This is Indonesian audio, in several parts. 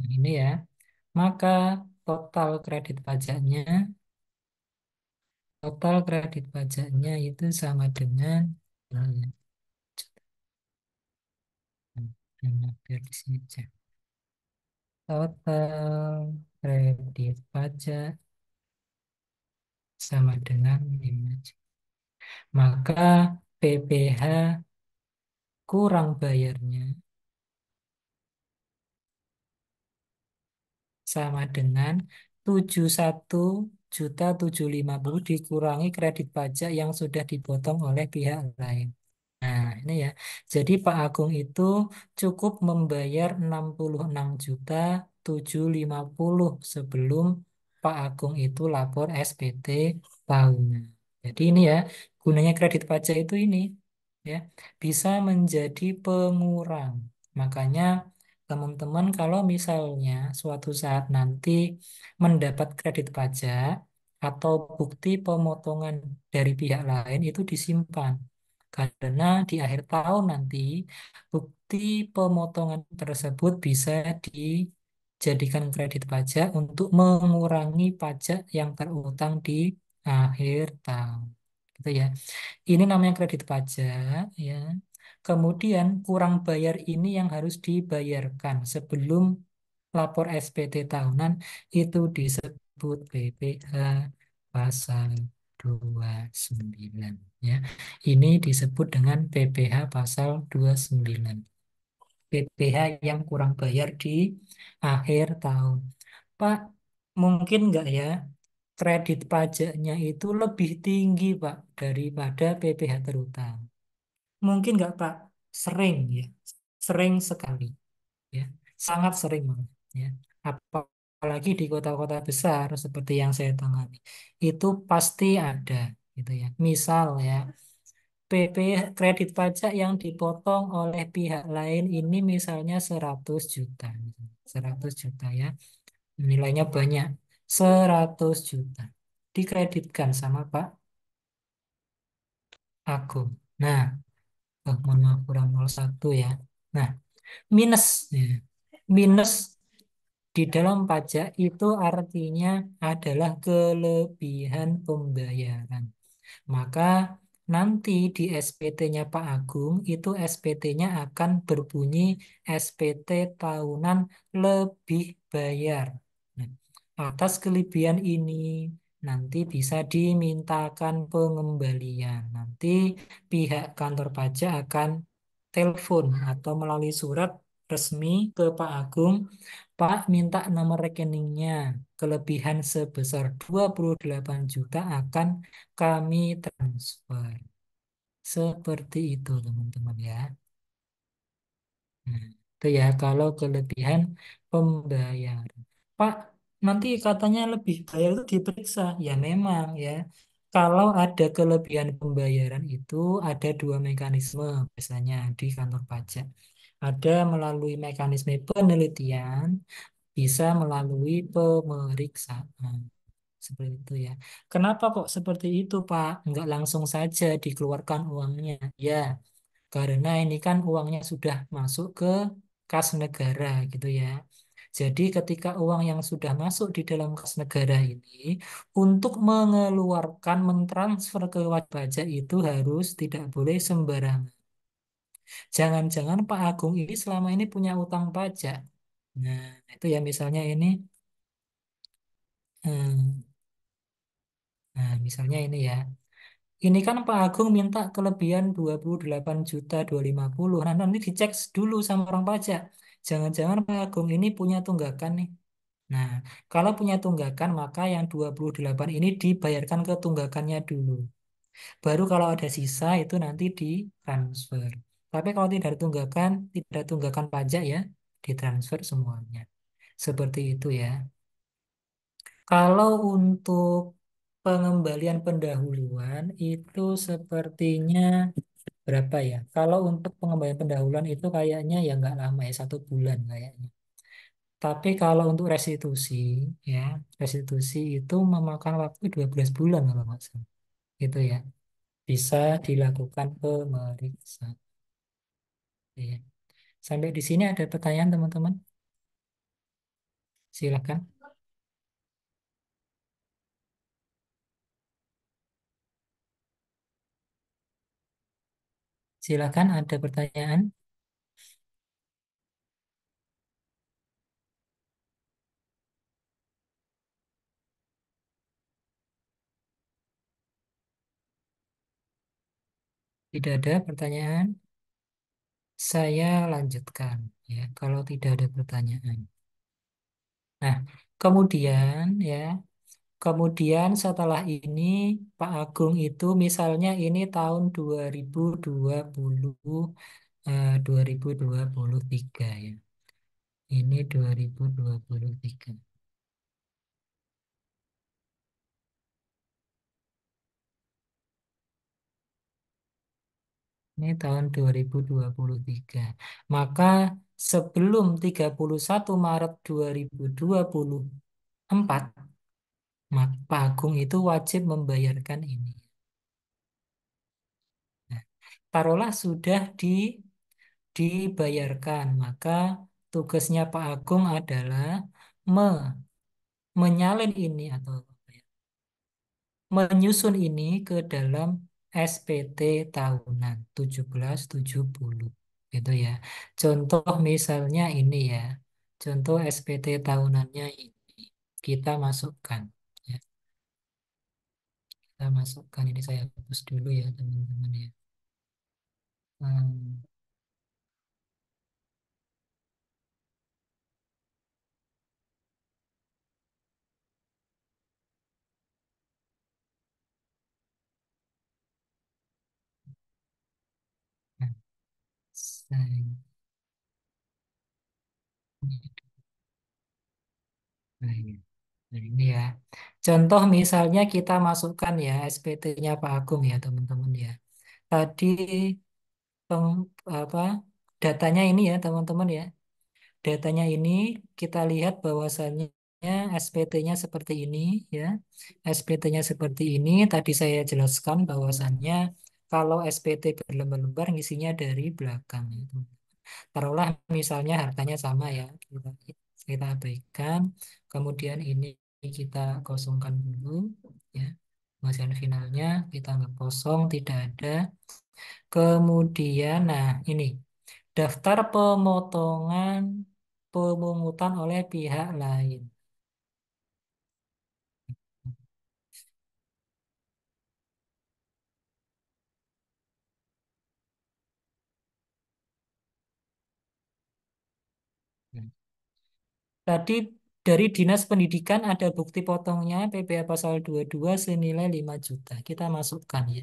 Nah, ini ya. Maka total kredit pajaknya total kredit pajaknya itu sama dengan di sini Total kredit pajak sama dengan 5 juta. Maka PPH kurang bayarnya sama dengan juta 71.750 dikurangi kredit pajak yang sudah dipotong oleh pihak lain. Nah, ini ya. Jadi Pak Agung itu cukup membayar 66 juta 750 sebelum Pak Agung itu lapor SPT tahunan. Jadi ini ya, gunanya kredit pajak itu ini ya, bisa menjadi pengurang. Makanya teman-teman kalau misalnya suatu saat nanti mendapat kredit pajak atau bukti pemotongan dari pihak lain itu disimpan. Karena di akhir tahun nanti bukti pemotongan tersebut bisa dijadikan kredit pajak untuk mengurangi pajak yang terutang di akhir tahun. Gitu ya. Ini namanya kredit pajak ya. Kemudian kurang bayar ini yang harus dibayarkan sebelum lapor SPT tahunan itu disebut PPH pasal 29 ya. Ini disebut dengan PPH pasal 29. PPH yang kurang bayar di akhir tahun. Pak, mungkin nggak ya kredit pajaknya itu lebih tinggi Pak daripada PPH terutama. Mungkin nggak Pak? Sering ya, sering sekali ya, sangat sering banget ya. Apalagi di kota-kota besar seperti yang saya tangani, itu pasti ada gitu ya. Misal ya, PP kredit pajak yang dipotong oleh pihak lain ini misalnya 100 juta. 100 juta ya. Nilainya banyak. 100 juta. Dikreditkan sama Pak Agung. Nah, oh, mohon maaf kurang 01 ya nah minus iya. minus di dalam pajak itu artinya adalah kelebihan pembayaran maka nanti di SPT-nya Pak Agung itu SPT-nya akan berbunyi SPT tahunan lebih bayar nah, atas kelebihan ini nanti bisa dimintakan pengembalian. Nanti pihak kantor pajak akan telepon atau melalui surat resmi ke Pak Agung, Pak minta nomor rekeningnya, kelebihan sebesar 28 juta akan kami transfer. Seperti itu teman-teman ya. Nah, itu ya kalau kelebihan pembayaran. Pak, nanti katanya lebih bayar itu diperiksa ya memang ya kalau ada kelebihan pembayaran itu ada dua mekanisme biasanya di kantor pajak ada melalui mekanisme penelitian bisa melalui pemeriksaan seperti itu ya. Kenapa kok seperti itu Pak? Nggak langsung saja dikeluarkan uangnya ya, karena ini kan uangnya sudah masuk ke kas negara gitu ya. Jadi ketika uang yang sudah masuk di dalam kas negara ini untuk mengeluarkan mentransfer ke wajib pajak itu harus tidak boleh sembarangan. Jangan-jangan Pak Agung ini selama ini punya utang pajak. Nah, itu ya misalnya ini eh, Nah, misalnya ini ya. Ini kan Pak Agung minta kelebihan 28 juta 250. Nah, nanti dicek dulu sama orang pajak. Jangan-jangan Pak Agung ini punya tunggakan nih. Nah, kalau punya tunggakan, maka yang 28 ini dibayarkan ke tunggakannya dulu. Baru kalau ada sisa itu nanti ditransfer. Tapi kalau tidak ada tunggakan, tidak ada tunggakan pajak ya, ditransfer semuanya. Seperti itu ya. Kalau untuk pengembalian pendahuluan itu sepertinya berapa ya? Kalau untuk pengembangan pendahuluan itu kayaknya ya nggak lama ya satu bulan kayaknya. Tapi kalau untuk restitusi ya restitusi itu memakan waktu 12 bulan kalau nggak salah. Gitu ya. Bisa dilakukan pemeriksaan. Ya. Sampai di sini ada pertanyaan teman-teman? Silakan. Silakan ada pertanyaan. Tidak ada pertanyaan. Saya lanjutkan ya kalau tidak ada pertanyaan. Nah, kemudian ya Kemudian setelah ini Pak Agung itu misalnya ini tahun 2020 eh, 2023 ya. Ini 2023. Ini tahun 2023. Maka sebelum 31 Maret 2024 Pak Agung itu wajib membayarkan ini. Nah, taruhlah sudah di dibayarkan, maka tugasnya Pak Agung adalah me, menyalin ini atau menyusun ini ke dalam SPT tahunan 1770 gitu ya. Contoh misalnya ini ya. Contoh SPT tahunannya ini kita masukkan kita masukkan ini saya hapus dulu ya teman-teman ya hmm. Nah, Nah, ya. Nah, ini ya. Contoh misalnya kita masukkan ya SPT-nya Pak Agung ya teman-teman ya. Tadi peng, apa datanya ini ya teman-teman ya. Datanya ini kita lihat bahwasannya SPT-nya seperti ini ya. SPT-nya seperti ini tadi saya jelaskan bahwasannya kalau SPT berlembar-lembar ngisinya dari belakang ya, Taruhlah misalnya hartanya sama ya kita abaikan kemudian ini kita kosongkan dulu ya penghasilan finalnya kita anggap kosong tidak ada kemudian nah ini daftar pemotongan pemungutan oleh pihak lain Tadi dari Dinas Pendidikan ada bukti potongnya PPa pasal 22 senilai 5 juta. Kita masukkan ya.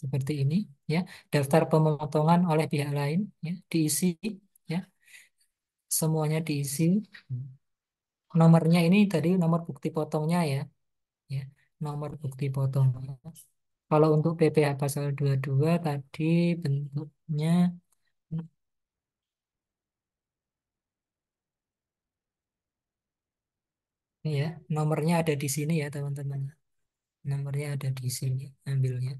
Seperti ini ya, daftar pemotongan oleh pihak lain ya, diisi ya. Semuanya diisi. Nomornya ini tadi nomor bukti potongnya ya. Ya, nomor bukti potongnya. Kalau untuk PPa pasal 22 tadi bentuknya Ini ya, nomornya ada di sini ya teman-teman. Nomornya ada di sini, ambilnya.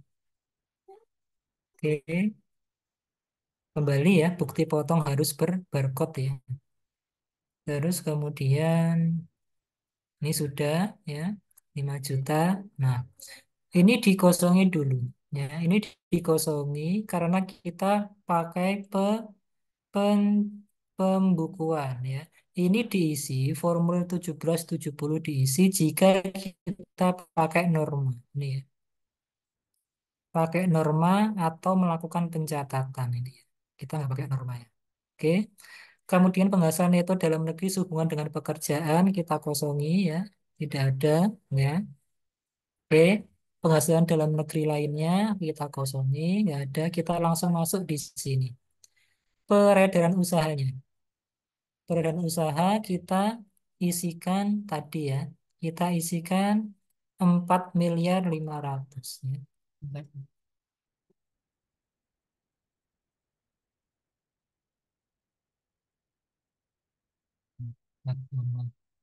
Oke. Kembali ya, bukti potong harus berbarcode ya. Terus kemudian ini sudah ya, 5 juta. Nah, ini dikosongi dulu ya. Ini dikosongi karena kita pakai pe, pen, pembukuan ya ini diisi formulir 1770 diisi jika kita pakai norma ini ya. pakai norma atau melakukan pencatatan ini ya. kita nggak pakai norma ya oke kemudian penghasilan neto dalam negeri sehubungan dengan pekerjaan kita kosongi ya tidak ada ya oke penghasilan dalam negeri lainnya kita kosongi nggak ada kita langsung masuk di sini peredaran usahanya perolehan usaha kita isikan tadi ya kita isikan 4 miliar 500 ya.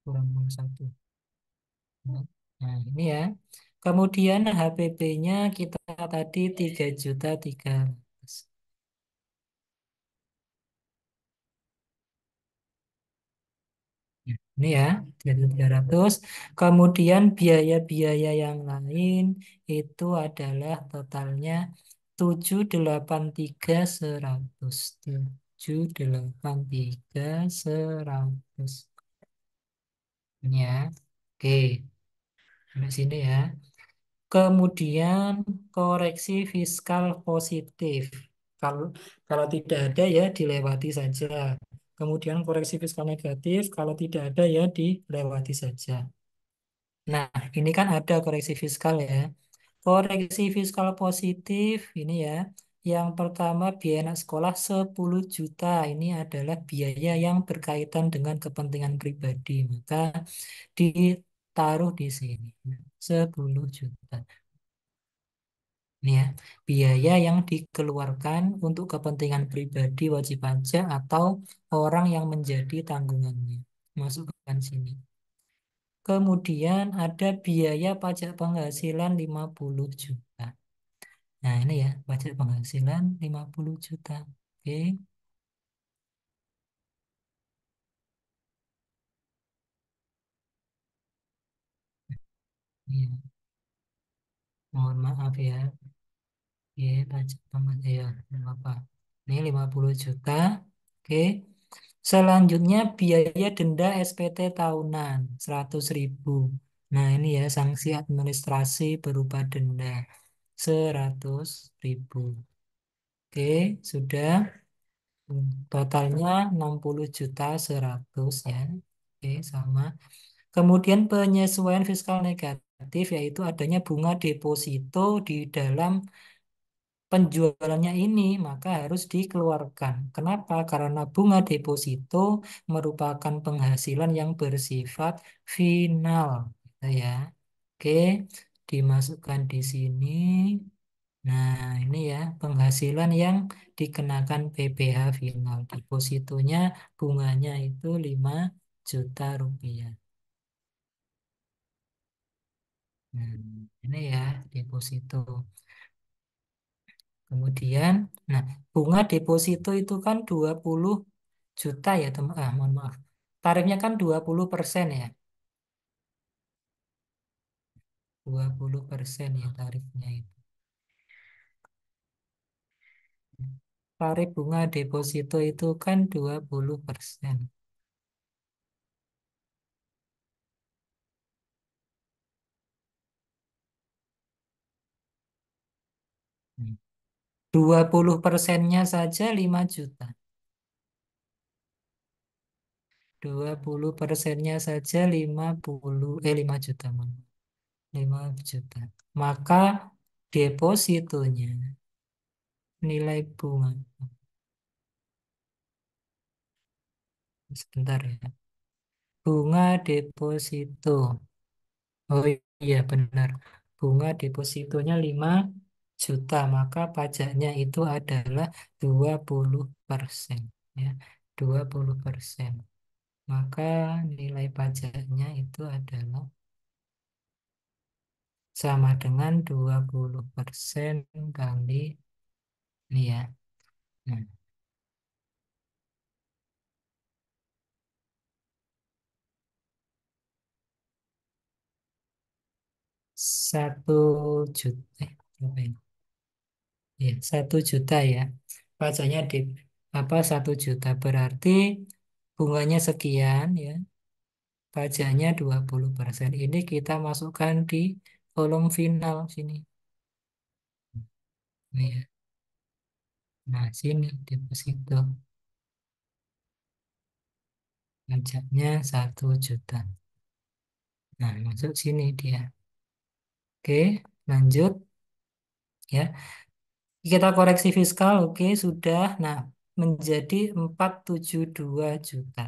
kurang satu. Nah, ini ya. Kemudian HPP-nya kita tadi 3 juta 300. Ini ya, 3.300. Kemudian biaya-biaya yang lain itu adalah totalnya 783.100. 783.100. Ini ya. Oke. Sampai sini ya. Kemudian koreksi fiskal positif. Kalau kalau tidak ada ya dilewati saja kemudian koreksi fiskal negatif, kalau tidak ada ya dilewati saja. Nah, ini kan ada koreksi fiskal ya. Koreksi fiskal positif ini ya, yang pertama biaya anak sekolah 10 juta. Ini adalah biaya yang berkaitan dengan kepentingan pribadi. Maka ditaruh di sini 10 juta. Nih ya, biaya yang dikeluarkan untuk kepentingan pribadi wajib pajak atau orang yang menjadi tanggungannya. Masukkan sini. Kemudian ada biaya pajak penghasilan 50 juta. Nah, ini ya, pajak penghasilan 50 juta. Oke. Ya. Mohon maaf ya ya pajak tambah ya apa ini 50 juta oke selanjutnya biaya denda SPT tahunan seratus ribu nah ini ya sanksi administrasi berupa denda seratus ribu oke sudah totalnya 60 juta 100 ya oke sama kemudian penyesuaian fiskal negatif yaitu adanya bunga deposito di dalam penjualannya ini maka harus dikeluarkan. Kenapa? Karena bunga deposito merupakan penghasilan yang bersifat final, gitu ya. Oke, dimasukkan di sini. Nah, ini ya penghasilan yang dikenakan PPh final. Depositonya bunganya itu 5 juta rupiah. Hmm, ini ya deposito. Kemudian, nah bunga deposito itu kan 20 juta ya teman. Ah, mohon maaf. Tarifnya kan 20 persen ya. 20 persen ya tarifnya itu. Tarif bunga deposito itu kan 20 persen. 20 persennya saja 5 juta. 20 persennya saja 50, eh 5 juta. 5 juta. Maka depositonya nilai bunga. Sebentar ya. Bunga deposito. Oh iya benar. Bunga depositonya 5 juta, maka pajaknya itu adalah 20%. Ya, 20%. Maka nilai pajaknya itu adalah sama dengan 20% kali ini ya. Nah. satu juta eh, Ya, satu juta ya. Pajaknya di apa satu juta berarti bunganya sekian ya. Pajaknya 20%. Ini kita masukkan di kolom final sini. ya. Nah, sini di deposito. Pajaknya satu juta. Nah, masuk sini dia. Oke, lanjut. Ya, kita koreksi fiskal, oke sudah. Nah, menjadi 472 juta.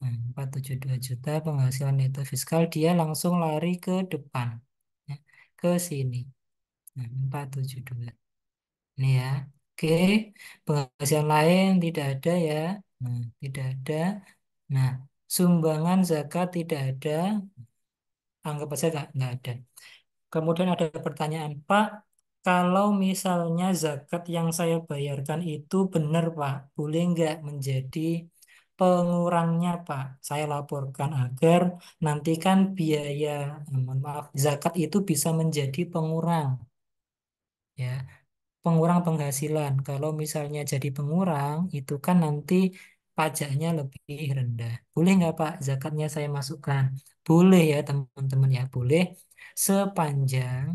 Nah, 472 juta penghasilan neto fiskal dia langsung lari ke depan. Ya, ke sini. Nah, 472. Ini ya. Oke, penghasilan lain tidak ada ya. Nah, tidak ada. Nah, sumbangan zakat tidak ada. Anggap saja enggak ada. Kemudian ada pertanyaan, Pak, kalau misalnya zakat yang saya bayarkan itu benar, Pak, boleh nggak menjadi pengurangnya, Pak? Saya laporkan agar nanti kan biaya, eh, mohon maaf, zakat itu bisa menjadi pengurang, ya. Pengurang penghasilan. Kalau misalnya jadi pengurang, itu kan nanti pajaknya lebih rendah. Boleh nggak Pak zakatnya saya masukkan? Boleh ya teman-teman ya, boleh. Sepanjang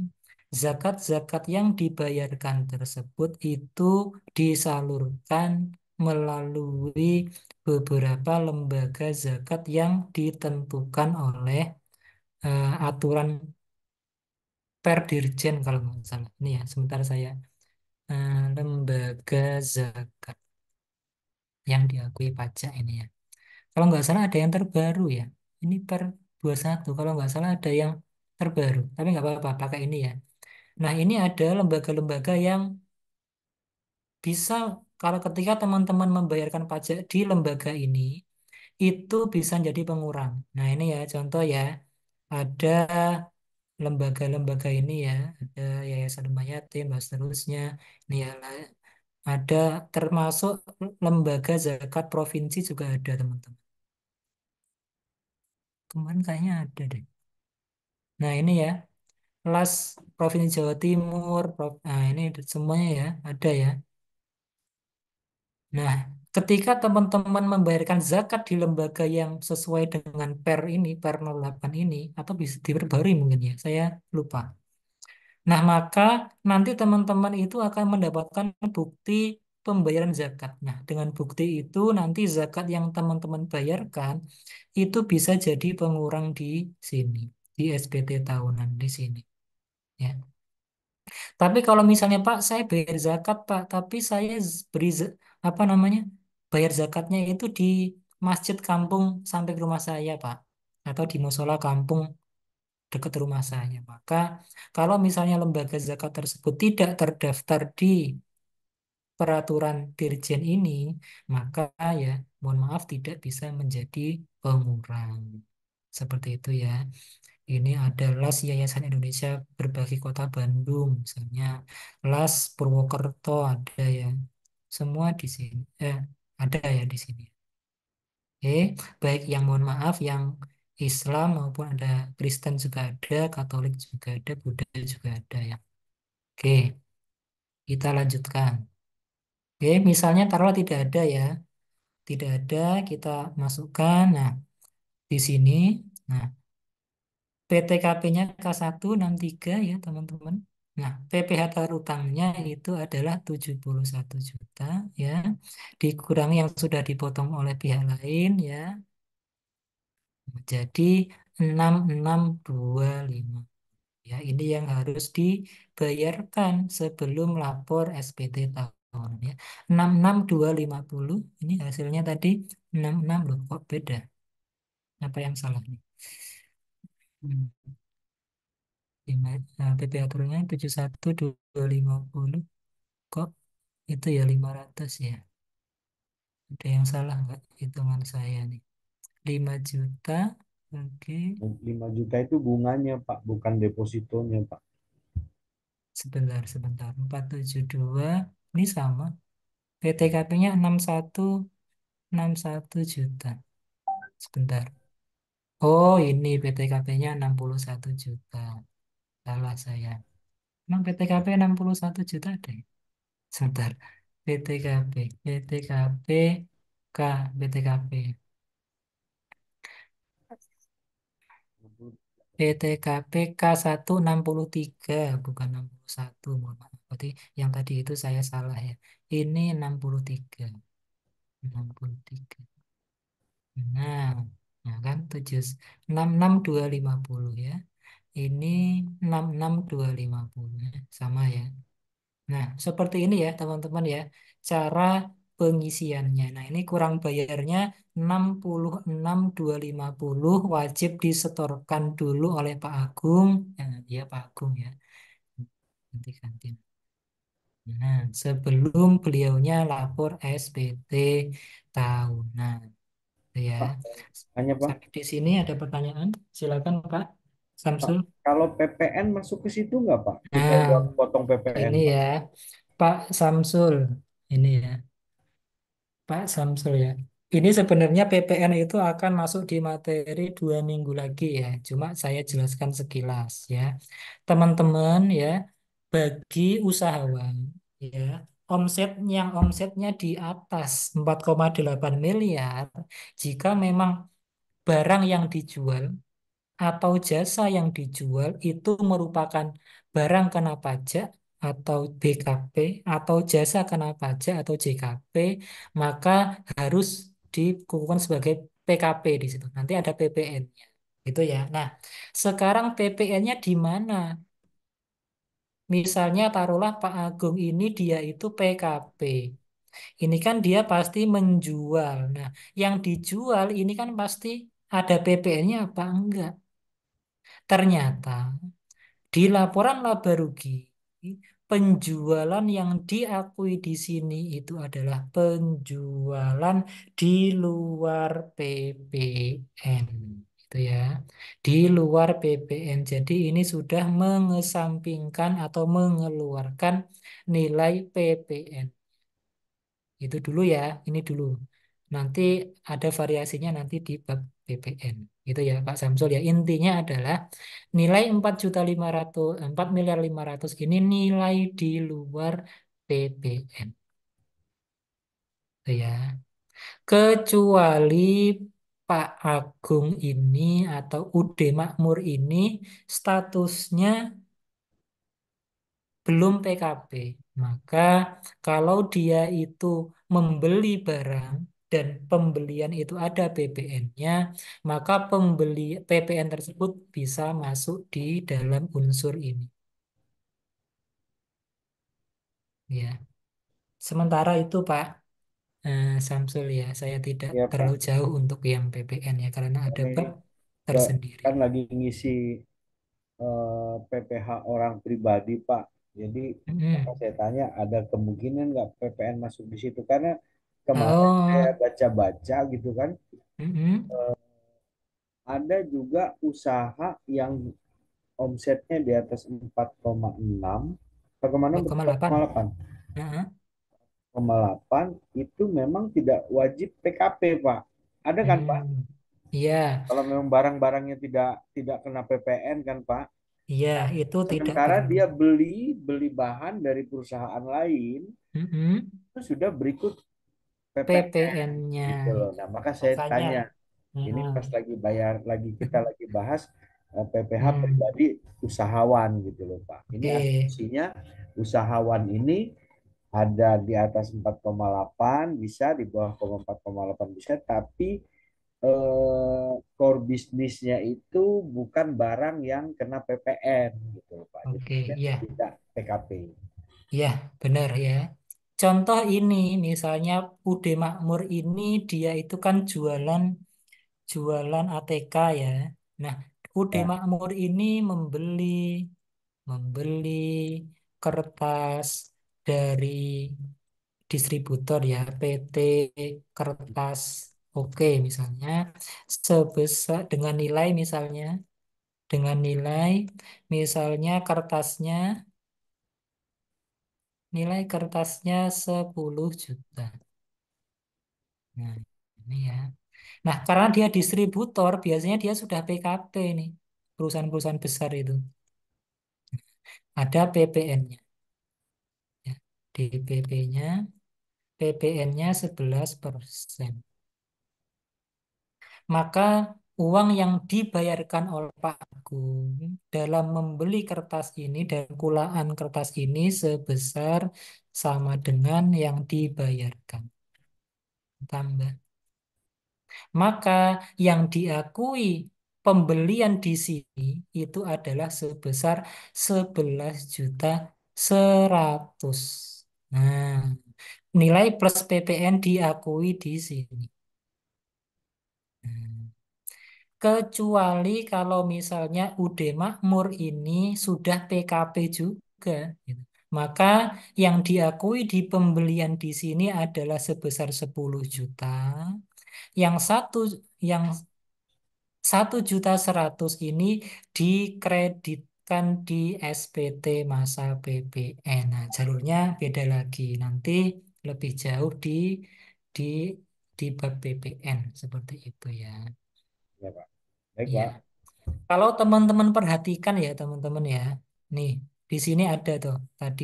zakat-zakat yang dibayarkan tersebut itu disalurkan melalui beberapa lembaga zakat yang ditentukan oleh uh, aturan Perdirjen kalau nggak salah. Ini ya, sebentar saya uh, lembaga zakat yang diakui pajak ini ya. Kalau nggak salah ada yang terbaru ya. Ini per 21 kalau nggak salah ada yang terbaru. Tapi nggak apa-apa pakai ini ya. Nah, ini ada lembaga-lembaga yang bisa kalau ketika teman-teman membayarkan pajak di lembaga ini itu bisa jadi pengurang. Nah, ini ya contoh ya. Ada lembaga-lembaga ini ya, ada Yayasan Rumah Yatim dan seterusnya. Ini ya ada termasuk lembaga zakat provinsi juga ada, teman-teman. Kemarin kayaknya ada deh. Nah, ini ya Las, Provinsi Jawa Timur, Prov- nah ini semuanya ya, ada ya. Nah, ketika teman-teman membayarkan zakat di lembaga yang sesuai dengan per ini, per 08 ini, atau bisa diperbarui mungkin ya, saya lupa. Nah, maka nanti teman-teman itu akan mendapatkan bukti pembayaran zakat. Nah, dengan bukti itu nanti zakat yang teman-teman bayarkan itu bisa jadi pengurang di sini, di SPT tahunan di sini. Ya. Tapi kalau misalnya Pak, saya bayar zakat Pak, tapi saya beri apa namanya bayar zakatnya itu di masjid kampung sampai rumah saya Pak, atau di musola kampung dekat rumah saya. Maka kalau misalnya lembaga zakat tersebut tidak terdaftar di peraturan Dirjen ini, maka ya mohon maaf tidak bisa menjadi pengurang. Seperti itu ya. Ini ada LAS Yayasan Indonesia Berbagi Kota Bandung misalnya. LAS Purwokerto ada ya. Semua di sini. Eh, ada ya di sini. Oke, baik yang mohon maaf yang Islam maupun ada Kristen juga ada, Katolik juga ada, Buddha juga ada ya. Oke, kita lanjutkan. Oke, misalnya taruhlah tidak ada ya. Tidak ada, kita masukkan. Nah, di sini, nah PTKP-nya K163 ya teman-teman. Nah, PPH terutangnya itu adalah 71 juta ya, dikurangi yang sudah dipotong oleh pihak lain ya. Jadi 6625. Ya, ini yang harus dibayarkan sebelum lapor SPT tahun ya. 66250 ini hasilnya tadi 66 loh kok beda. Apa yang salah nih? Lima- Nah, PP aturannya 71 250 kok itu ya 500 ya. Ada yang salah nggak hitungan saya nih? 5 juta. Oke, 5 juta itu bunganya, Pak, bukan depositonya, Pak. sebentar sebentar. 472 ini sama. PTKP-nya 61 61 juta. Sebentar. Oh, ini PTKP-nya 61 juta. Salah saya. Emang PTKP 61 juta deh. Ya? Sebentar. PTKP, PTKP, K, PTKP. PTKP k 163 bukan 61 mohon maaf. Berarti yang tadi itu saya salah ya. Ini 63. 63. Nah, Nah kan 66250 ya. Ini 66250 ya. Sama ya. Nah, seperti ini ya teman-teman ya. Cara pengisiannya. Nah, ini kurang bayarnya 66.250 wajib disetorkan dulu oleh Pak Agung. Ya, ya Pak Agung ya. Nanti ganti. Nah, sebelum beliaunya lapor SPT tahunan. Ya. hanya Pak. di sini ada pertanyaan. Silakan Pak Samsul. kalau PPN masuk ke situ nggak Pak? Kita nah, potong PPN. Ini Pak. ya, Pak Samsul. Ini ya, Pak Samsul ya. Ini sebenarnya PPN itu akan masuk di materi dua minggu lagi ya. Cuma saya jelaskan sekilas ya. Teman-teman ya, bagi usahawan ya omset yang omsetnya di atas 4,8 miliar jika memang barang yang dijual atau jasa yang dijual itu merupakan barang kena pajak atau BKP atau jasa kena pajak atau JKP maka harus dikukuhkan sebagai PKP di situ. Nanti ada PPN-nya. Gitu ya. Nah, sekarang PPN-nya di mana? Misalnya taruhlah Pak Agung ini dia itu PKP. Ini kan dia pasti menjual. Nah, yang dijual ini kan pasti ada PPN-nya apa enggak? Ternyata di laporan laba rugi penjualan yang diakui di sini itu adalah penjualan di luar PPN gitu ya. Di luar PPN. Jadi ini sudah mengesampingkan atau mengeluarkan nilai PPN. Itu dulu ya, ini dulu. Nanti ada variasinya nanti di bab PPN. Gitu ya Pak Samsul ya. Intinya adalah nilai 4 juta 500 4 miliar 500 ini nilai di luar PPN. Gitu ya. Kecuali Pak Agung ini atau UD Makmur ini statusnya belum PKP. Maka kalau dia itu membeli barang dan pembelian itu ada PPN-nya, maka pembeli PPN tersebut bisa masuk di dalam unsur ini. Ya. Sementara itu, Pak, Eh, Samsul ya, saya tidak Iya terlalu jauh untuk yang PPN ya, karena ada Kami tersendiri. kan lagi ngisi uh, eh, PPH orang pribadi Pak. Jadi saya tanya ada kemungkinan nggak PPN masuk di situ? Karena kemarin oh. saya baca-baca gitu kan, mm uh, ada juga usaha yang omsetnya di atas 4,6, bagaimana 4,8. 4,8? Heeh itu memang tidak wajib PKP, Pak. Ada kan, hmm. Pak? Iya. Kalau memang barang-barangnya tidak tidak kena PPN kan, Pak? Iya, itu Sementara tidak. Sementara dia beli beli bahan dari perusahaan lain, mm -hmm. itu sudah berikut PPN-nya. PPN gitu Nah, maka saya Makanya. tanya, hmm. ini pas lagi bayar lagi kita hmm. lagi bahas PPH eh, hmm. pribadi usahawan gitu loh Pak. Ini okay. asumsinya usahawan ini ada di atas 4,8 bisa di bawah 4,8 bisa tapi eh, core bisnisnya itu bukan barang yang kena PPN gitu Pak. Oke, iya. Tidak PKP. Iya, benar ya. Contoh ini misalnya UD Makmur ini dia itu kan jualan jualan ATK ya. Nah, UD ya. Makmur ini membeli membeli kertas dari distributor ya PT kertas Oke misalnya sebesar dengan nilai misalnya dengan nilai misalnya kertasnya nilai kertasnya 10 juta. Nah, ini ya. Nah, karena dia distributor, biasanya dia sudah PKP nih, perusahaan-perusahaan besar itu. Ada PPN-nya. DPP-nya, PPN-nya 11%. Maka uang yang dibayarkan oleh Pak Agung dalam membeli kertas ini dan kulaan kertas ini sebesar sama dengan yang dibayarkan. Tambah. Maka yang diakui pembelian di sini itu adalah sebesar 11 juta 100. Nah, nilai plus PPN diakui di sini. Hmm. Kecuali kalau misalnya UD Makmur ini sudah PKP juga, gitu. Maka yang diakui di pembelian di sini adalah sebesar 10 juta. Yang satu yang satu juta seratus ini dikredit kan di SPT masa PPN. Nah, jalurnya beda lagi. Nanti lebih jauh di di di bab PPN seperti itu ya. Ya, Pak. Baik, ya. Kalau teman-teman perhatikan ya, teman-teman ya. Nih, di sini ada tuh tadi.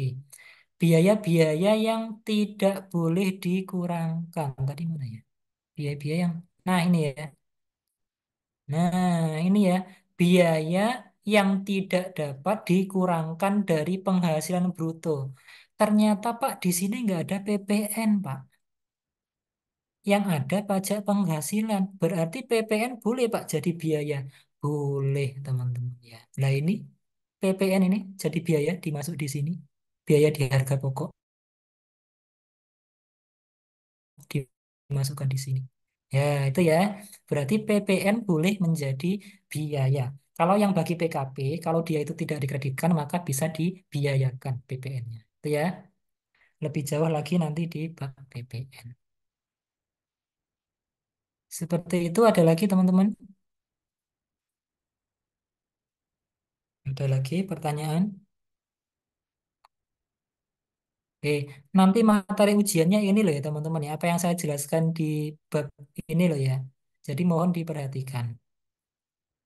Biaya-biaya yang tidak boleh dikurangkan. Tadi mana ya? Biaya-biaya yang Nah, ini ya. Nah, ini ya. Biaya yang tidak dapat dikurangkan dari penghasilan bruto. Ternyata Pak di sini nggak ada PPN Pak. Yang ada pajak penghasilan. Berarti PPN boleh Pak jadi biaya. Boleh teman-teman ya. Nah ini PPN ini jadi biaya dimasuk di sini. Biaya di harga pokok. Dimasukkan di sini. Ya, itu ya. Berarti PPN boleh menjadi biaya. Kalau yang bagi PKP, kalau dia itu tidak dikreditkan, maka bisa dibiayakan PPN-nya. Itu ya. Lebih jauh lagi nanti di bab PPN. Seperti itu ada lagi teman-teman? Ada lagi pertanyaan? Oke, nanti materi ujiannya ini loh ya teman-teman ya. Apa yang saya jelaskan di bab ini loh ya. Jadi mohon diperhatikan.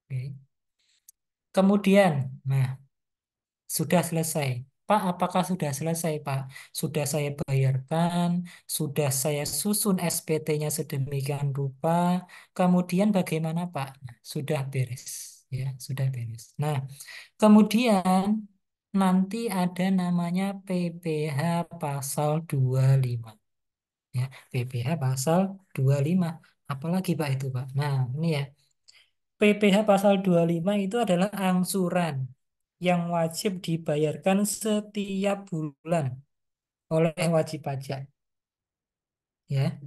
Oke. Kemudian, nah, sudah selesai. Pak, apakah sudah selesai, Pak? Sudah saya bayarkan, sudah saya susun SPT-nya sedemikian rupa. Kemudian bagaimana, Pak? Nah, sudah beres, ya, sudah beres. Nah, kemudian nanti ada namanya PPH pasal 25. Ya, PPH pasal 25. Apalagi, Pak itu, Pak? Nah, ini ya. PPh pasal 25 itu adalah angsuran yang wajib dibayarkan setiap bulan oleh wajib pajak. Ya.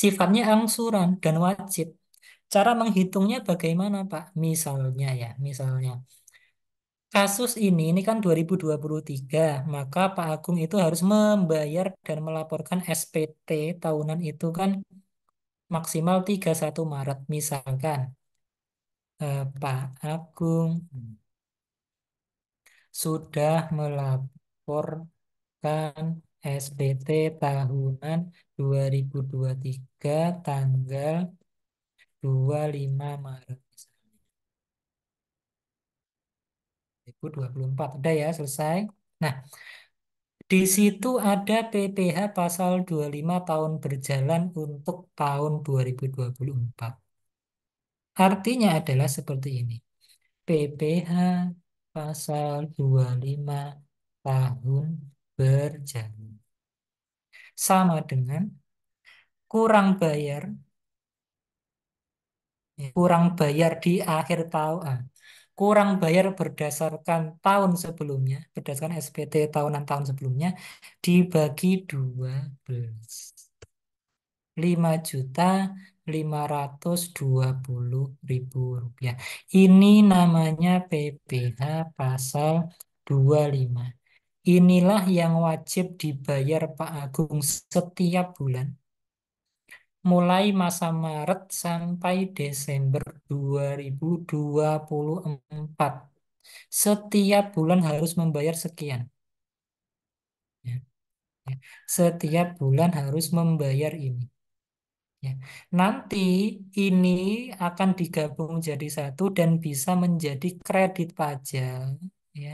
Sifatnya angsuran dan wajib. Cara menghitungnya bagaimana, Pak? Misalnya ya, misalnya kasus ini ini kan 2023, maka Pak Agung itu harus membayar dan melaporkan SPT tahunan itu kan maksimal 31 Maret misalkan. Eh, Pak Agung sudah melaporkan SPT tahunan 2023 tanggal 25 Maret 2024 udah ya selesai. Nah, di situ ada PPH pasal 25 tahun berjalan untuk tahun 2024. Artinya adalah seperti ini. PPH pasal 25 tahun berjalan. Sama dengan kurang bayar ya, kurang bayar di akhir tahun ah, kurang bayar berdasarkan tahun sebelumnya berdasarkan SPT tahunan tahun sebelumnya dibagi 12 5 juta Rp520.000. Ini namanya PPh pasal 25. Inilah yang wajib dibayar Pak Agung setiap bulan mulai masa Maret sampai Desember 2024. Setiap bulan harus membayar sekian. Ya, ya. Setiap bulan harus membayar ini. Ya. Nanti ini akan digabung jadi satu dan bisa menjadi kredit pajak ya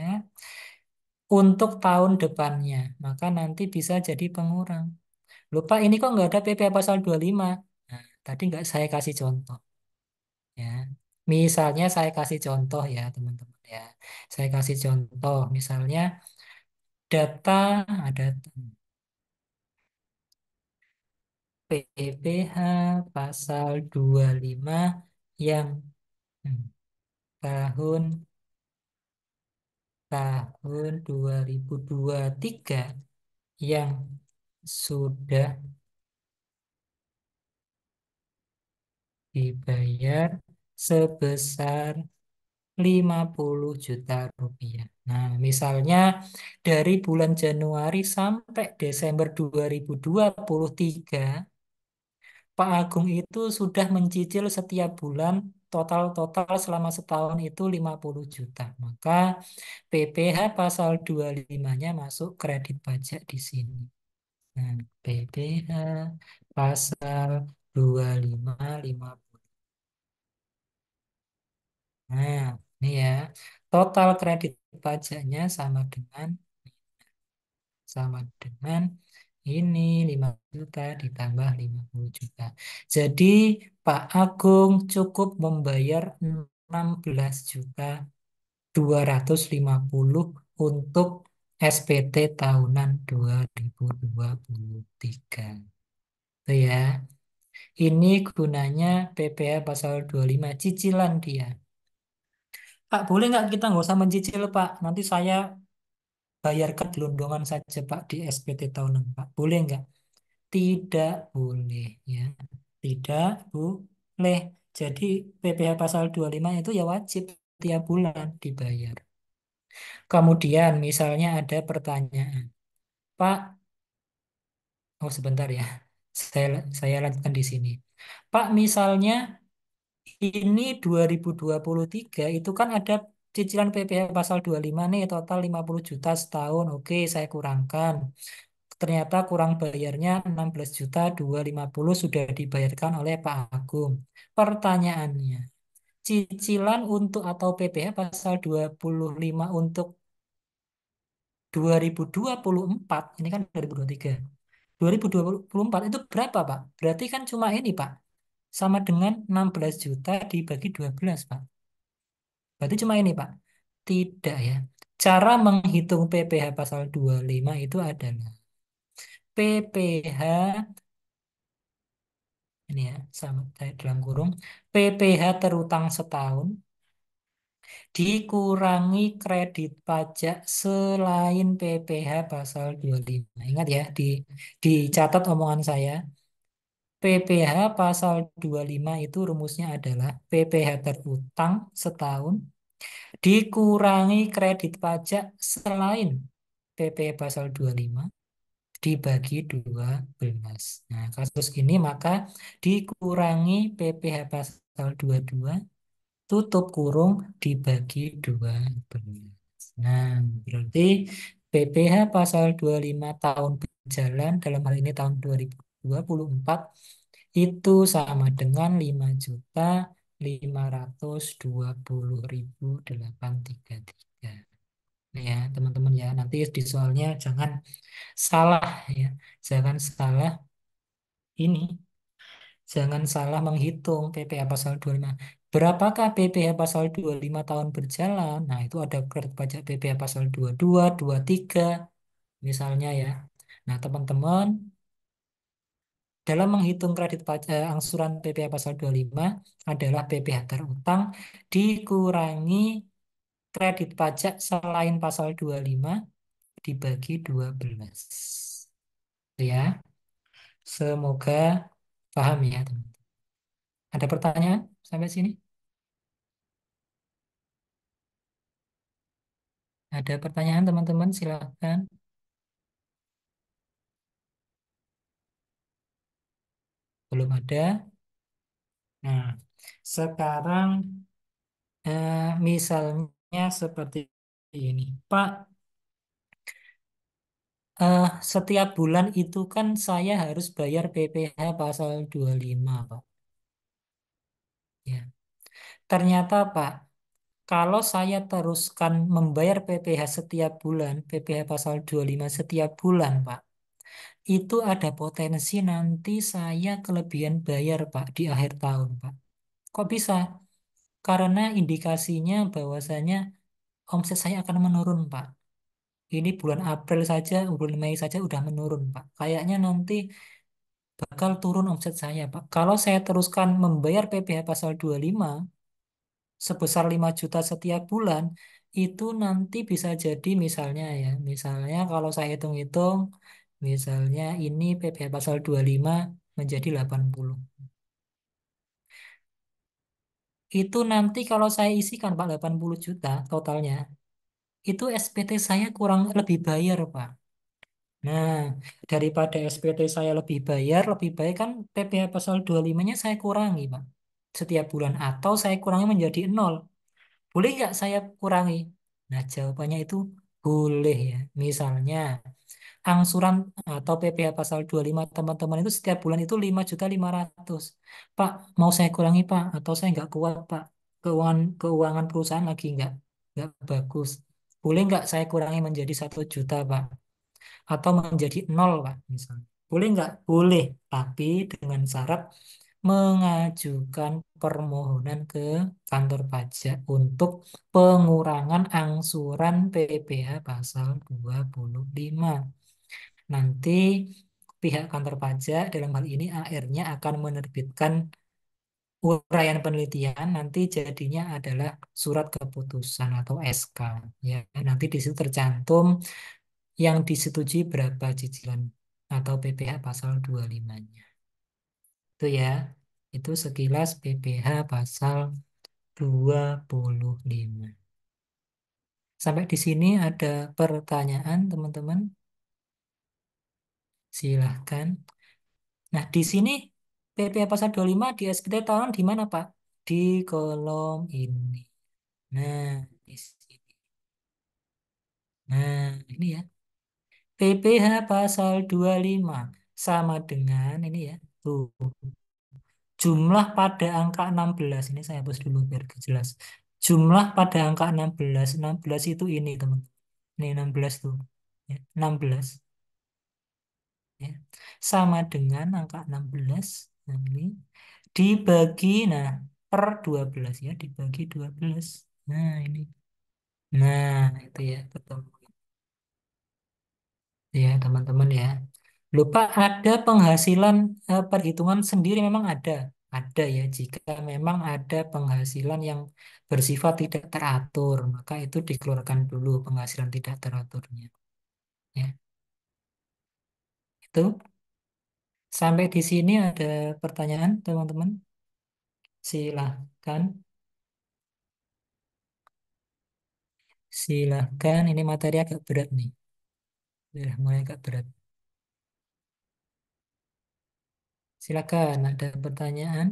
untuk tahun depannya. Maka nanti bisa jadi pengurang. Lupa ini kok nggak ada PP pasal 25. Nah, tadi nggak saya kasih contoh. Ya. Misalnya saya kasih contoh ya teman-teman ya. Saya kasih contoh misalnya data ada PPH pasal 25 yang hmm, tahun tahun 2023 yang sudah dibayar sebesar 50 juta rupiah. Nah, misalnya dari bulan Januari sampai Desember 2023 Pak Agung itu sudah mencicil setiap bulan total-total selama setahun itu 50 juta. Maka PPH pasal 25-nya masuk kredit pajak di sini. Nah, PPH pasal 25 50. Nah, ini ya. Total kredit pajaknya sama dengan sama dengan ini 5 juta ditambah 50 juta. Jadi Pak Agung cukup membayar 16 juta 250 untuk SPT tahunan 2023. Itu ya. Ini gunanya PPA pasal 25 cicilan dia. Pak, boleh nggak kita nggak usah mencicil, Pak? Nanti saya bayarkan gelondongan saja Pak di SPT tahunan Pak. Boleh nggak? Tidak boleh ya. Tidak boleh. Jadi PPh pasal 25 itu ya wajib tiap bulan dibayar. Kemudian misalnya ada pertanyaan. Pak, oh sebentar ya. Saya saya lanjutkan di sini. Pak, misalnya ini 2023 itu kan ada cicilan PPh pasal 25 nih total 50 juta setahun. Oke, saya kurangkan. Ternyata kurang bayarnya 16 juta 250 sudah dibayarkan oleh Pak Agung. Pertanyaannya, cicilan untuk atau PPh pasal 25 untuk 2024, ini kan 2023. 2024 itu berapa, Pak? Berarti kan cuma ini, Pak. Sama dengan 16 juta dibagi 12, Pak. Berarti cuma ini, Pak. Tidak ya. Cara menghitung PPh pasal 25 itu adalah PPh ini ya, sama dalam kurung PPh terutang setahun dikurangi kredit pajak selain PPh pasal 25. Ingat ya, di dicatat omongan saya. PPH pasal 25 itu rumusnya adalah PPH terutang setahun dikurangi kredit pajak selain PPH pasal 25 dibagi 12. Nah, kasus ini maka dikurangi PPH pasal 22 tutup kurung dibagi 12. Nah, berarti PPH pasal 25 tahun berjalan dalam hal ini tahun 2000 24 itu sama dengan 5 juta 520.833. ya, teman-teman ya, nanti di soalnya jangan salah ya. Jangan salah ini. Jangan salah menghitung PPh pasal 25. Berapakah PPh pasal 25 tahun berjalan? Nah, itu ada kredit pajak PPh pasal 22, 23 misalnya ya. Nah, teman-teman dalam menghitung kredit pajak eh, angsuran PPh pasal 25 adalah PPh terutang dikurangi kredit pajak selain pasal 25 dibagi 12. Gitu ya. Semoga paham ya, teman-teman. Ada pertanyaan sampai sini? Ada pertanyaan teman-teman silakan Belum ada. Nah, sekarang eh, misalnya seperti ini. Pak, eh, setiap bulan itu kan saya harus bayar PPh pasal 25, Pak. Ya. Ternyata, Pak, kalau saya teruskan membayar PPh setiap bulan, PPh pasal 25 setiap bulan, Pak, itu ada potensi nanti saya kelebihan bayar Pak di akhir tahun Pak. Kok bisa? Karena indikasinya bahwasanya omset saya akan menurun Pak. Ini bulan April saja, bulan Mei saja udah menurun Pak. Kayaknya nanti bakal turun omset saya Pak. Kalau saya teruskan membayar PPh pasal 25 sebesar 5 juta setiap bulan, itu nanti bisa jadi misalnya ya, misalnya kalau saya hitung-hitung Misalnya ini PPh pasal 25 menjadi 80. Itu nanti kalau saya isikan Pak 80 juta totalnya, itu SPT saya kurang lebih bayar Pak. Nah, daripada SPT saya lebih bayar, lebih baik kan PPh pasal 25-nya saya kurangi Pak. Setiap bulan atau saya kurangi menjadi nol. Boleh nggak saya kurangi? Nah, jawabannya itu boleh ya. Misalnya angsuran eh, atau PPh pasal 25 teman-teman itu setiap bulan itu 5.500. Pak, mau saya kurangi, Pak, atau saya nggak kuat, Pak. Keuangan keuangan perusahaan lagi nggak nggak bagus. Boleh nggak saya kurangi menjadi satu juta, Pak? Atau menjadi nol, Pak, misalnya. Boleh nggak? Boleh, tapi dengan syarat mengajukan permohonan ke kantor pajak untuk pengurangan angsuran PPh pasal 25 nanti pihak kantor pajak dalam hal ini AR-nya akan menerbitkan uraian penelitian nanti jadinya adalah surat keputusan atau SK ya nanti di situ tercantum yang disetujui berapa cicilan atau PPh pasal 25-nya itu ya itu sekilas PPh pasal 25 sampai di sini ada pertanyaan teman-teman Silahkan. Nah, di sini PP Pasar 25 di SPT tahun di mana, Pak? Di kolom ini. Nah, di sini. Nah, ini ya. PPH pasal 25 sama dengan ini ya. Tuh. Jumlah pada angka 16. Ini saya hapus dulu biar jelas. Jumlah pada angka 16. 16 itu ini, teman. Ini 16 tuh. 16. Ya, ya, sama dengan angka 16 nah, ini dibagi nah per 12 ya dibagi 12 nah ini nah itu ya ketemu ya teman-teman ya lupa ada penghasilan eh, perhitungan sendiri memang ada ada ya jika memang ada penghasilan yang bersifat tidak teratur maka itu dikeluarkan dulu penghasilan tidak teraturnya itu sampai di sini ada pertanyaan, teman-teman. Silahkan. Silahkan, ini materi agak berat nih. Udah ya, mulai agak berat. Silakan, ada pertanyaan.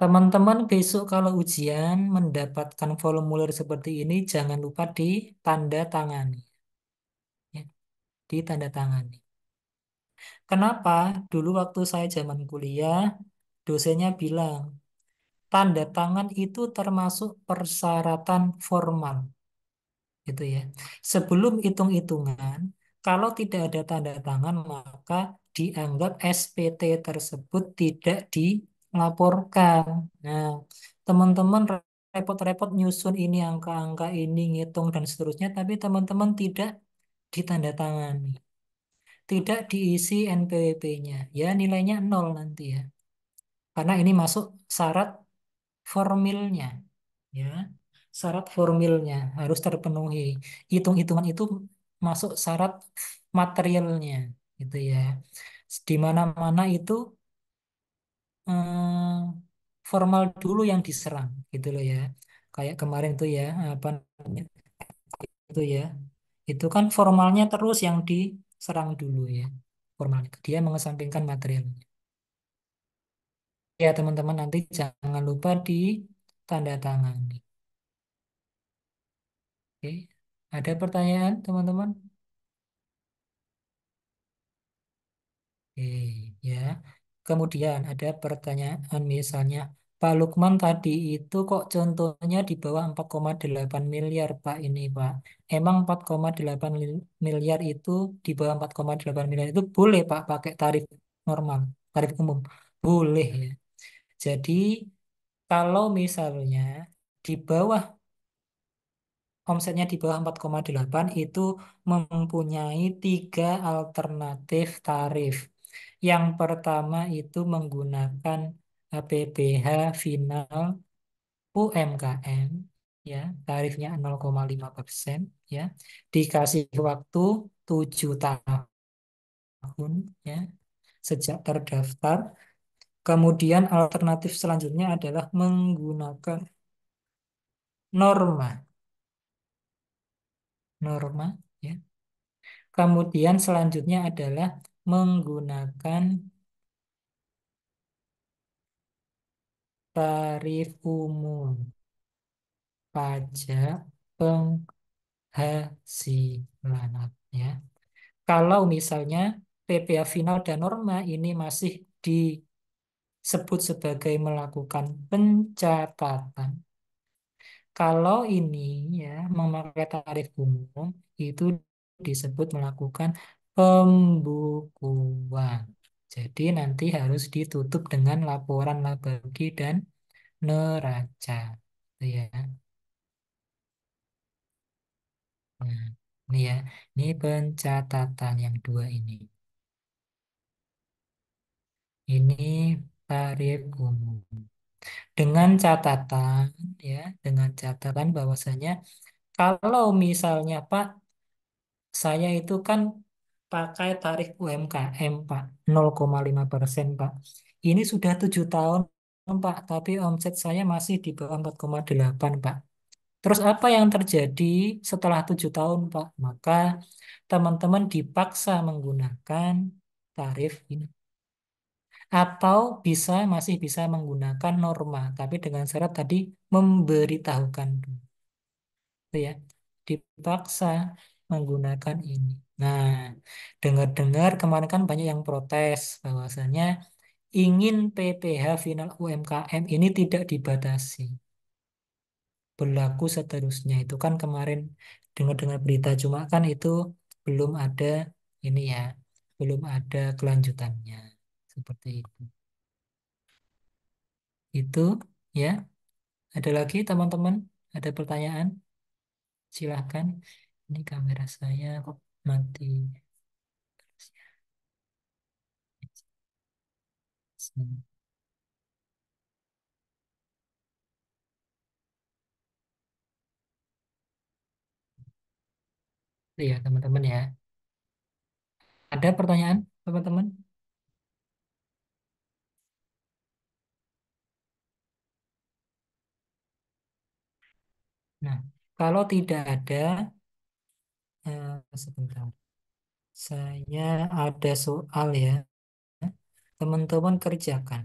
Teman-teman besok kalau ujian mendapatkan formulir seperti ini, jangan lupa ditanda tangani ditandatangani. Kenapa dulu waktu saya zaman kuliah, dosennya bilang, tanda tangan itu termasuk persyaratan formal. Gitu ya. Sebelum hitung-hitungan, kalau tidak ada tanda tangan, maka dianggap SPT tersebut tidak dilaporkan. Nah, teman-teman repot-repot nyusun ini angka-angka ini, ngitung, dan seterusnya, tapi teman-teman tidak ditandatangani Tidak diisi NPWP-nya. Ya nilainya nol nanti ya. Karena ini masuk syarat formilnya. Ya, syarat formilnya harus terpenuhi. Hitung-hitungan itu masuk syarat materialnya gitu ya. Di mana-mana itu hmm, formal dulu yang diserang gitu loh ya. Kayak kemarin tuh ya apa itu ya itu kan formalnya terus yang diserang dulu ya formalnya dia mengesampingkan materialnya ya teman-teman nanti jangan lupa di tanda tangan oke ada pertanyaan teman-teman oke ya kemudian ada pertanyaan misalnya Pak Lukman tadi itu kok contohnya di bawah 4,8 miliar Pak ini Pak. Emang 4,8 miliar itu di bawah 4,8 miliar itu boleh Pak pakai tarif normal, tarif umum. Boleh ya. Jadi kalau misalnya di bawah omsetnya di bawah 4,8 itu mempunyai tiga alternatif tarif. Yang pertama itu menggunakan APPH final UMKM ya tarifnya 0,5% ya dikasih waktu 7 tahun ya sejak terdaftar kemudian alternatif selanjutnya adalah menggunakan norma norma ya kemudian selanjutnya adalah menggunakan tarif umum pajak penghasilannya. Kalau misalnya PPH final dan norma ini masih disebut sebagai melakukan pencatatan. Kalau ini ya memakai tarif umum itu disebut melakukan pembukuan. Jadi nanti harus ditutup dengan laporan laba rugi dan neraca gitu ya nah ini ya ini pencatatan yang dua ini ini tarif umum dengan catatan ya dengan catatan bahwasanya kalau misalnya Pak saya itu kan pakai tarif UMKM Pak 0,5 persen Pak ini sudah tujuh tahun Pak, tapi omset saya masih di bawah 4,8 Pak. Terus apa yang terjadi setelah tujuh tahun Pak? Maka teman-teman dipaksa menggunakan tarif ini. Atau bisa masih bisa menggunakan norma, tapi dengan syarat tadi memberitahukan dulu. Itu ya, dipaksa menggunakan ini. Nah, dengar-dengar kemarin kan banyak yang protes bahwasanya ingin PPH final UMKM ini tidak dibatasi. Berlaku seterusnya. Itu kan kemarin dengar-dengar berita. Cuma kan itu belum ada ini ya. Belum ada kelanjutannya. Seperti itu. Itu ya. Ada lagi teman-teman? Ada pertanyaan? Silahkan. Ini kamera saya kok mati. Hmm. ya teman-teman ya. Ada pertanyaan teman-teman? Nah, kalau tidak ada, eh, sebentar. Saya ada soal ya teman-teman kerjakan.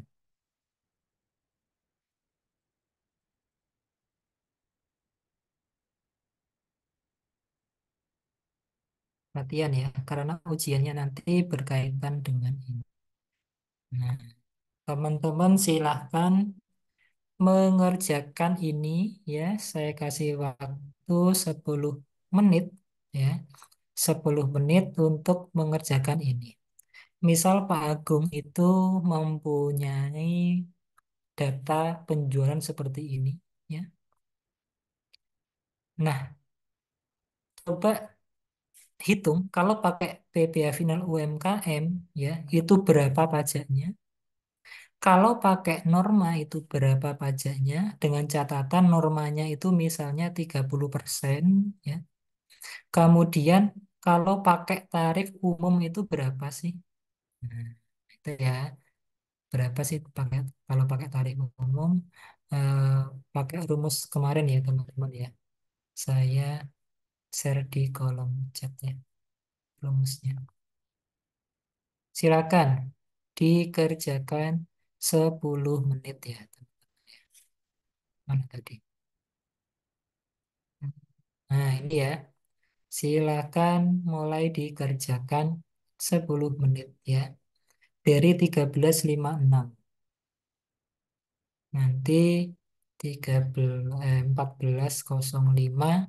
latihan ya, karena ujiannya nanti berkaitan dengan ini. Nah, teman-teman silahkan mengerjakan ini ya. Saya kasih waktu 10 menit ya. 10 menit untuk mengerjakan ini. Misal Pak Agung itu mempunyai data penjualan seperti ini, ya. Nah, coba hitung kalau pakai PPh final UMKM, ya, itu berapa pajaknya? Kalau pakai norma itu berapa pajaknya dengan catatan normanya itu misalnya 30%, ya. Kemudian kalau pakai tarif umum itu berapa sih? Hmm, itu ya. Berapa sih pakai kalau pakai tarik umum uh, eh, pakai rumus kemarin ya teman-teman ya. Saya share di kolom chatnya rumusnya. Silakan dikerjakan 10 menit ya teman-teman. Ya. Mana tadi? Hmm, nah, ini ya. Silakan mulai dikerjakan 10 menit ya. Dari 13.56. Nanti 14.05 eh,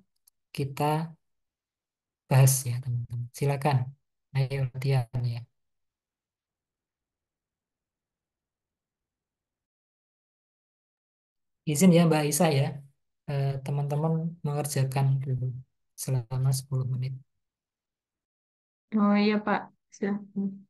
kita bahas ya teman-teman. Silakan. Ayo latihan ya. Izin ya Mbak Isa ya. Eh, teman-teman mengerjakan dulu selama 10 menit. Oh iya Pak. 行，嗯。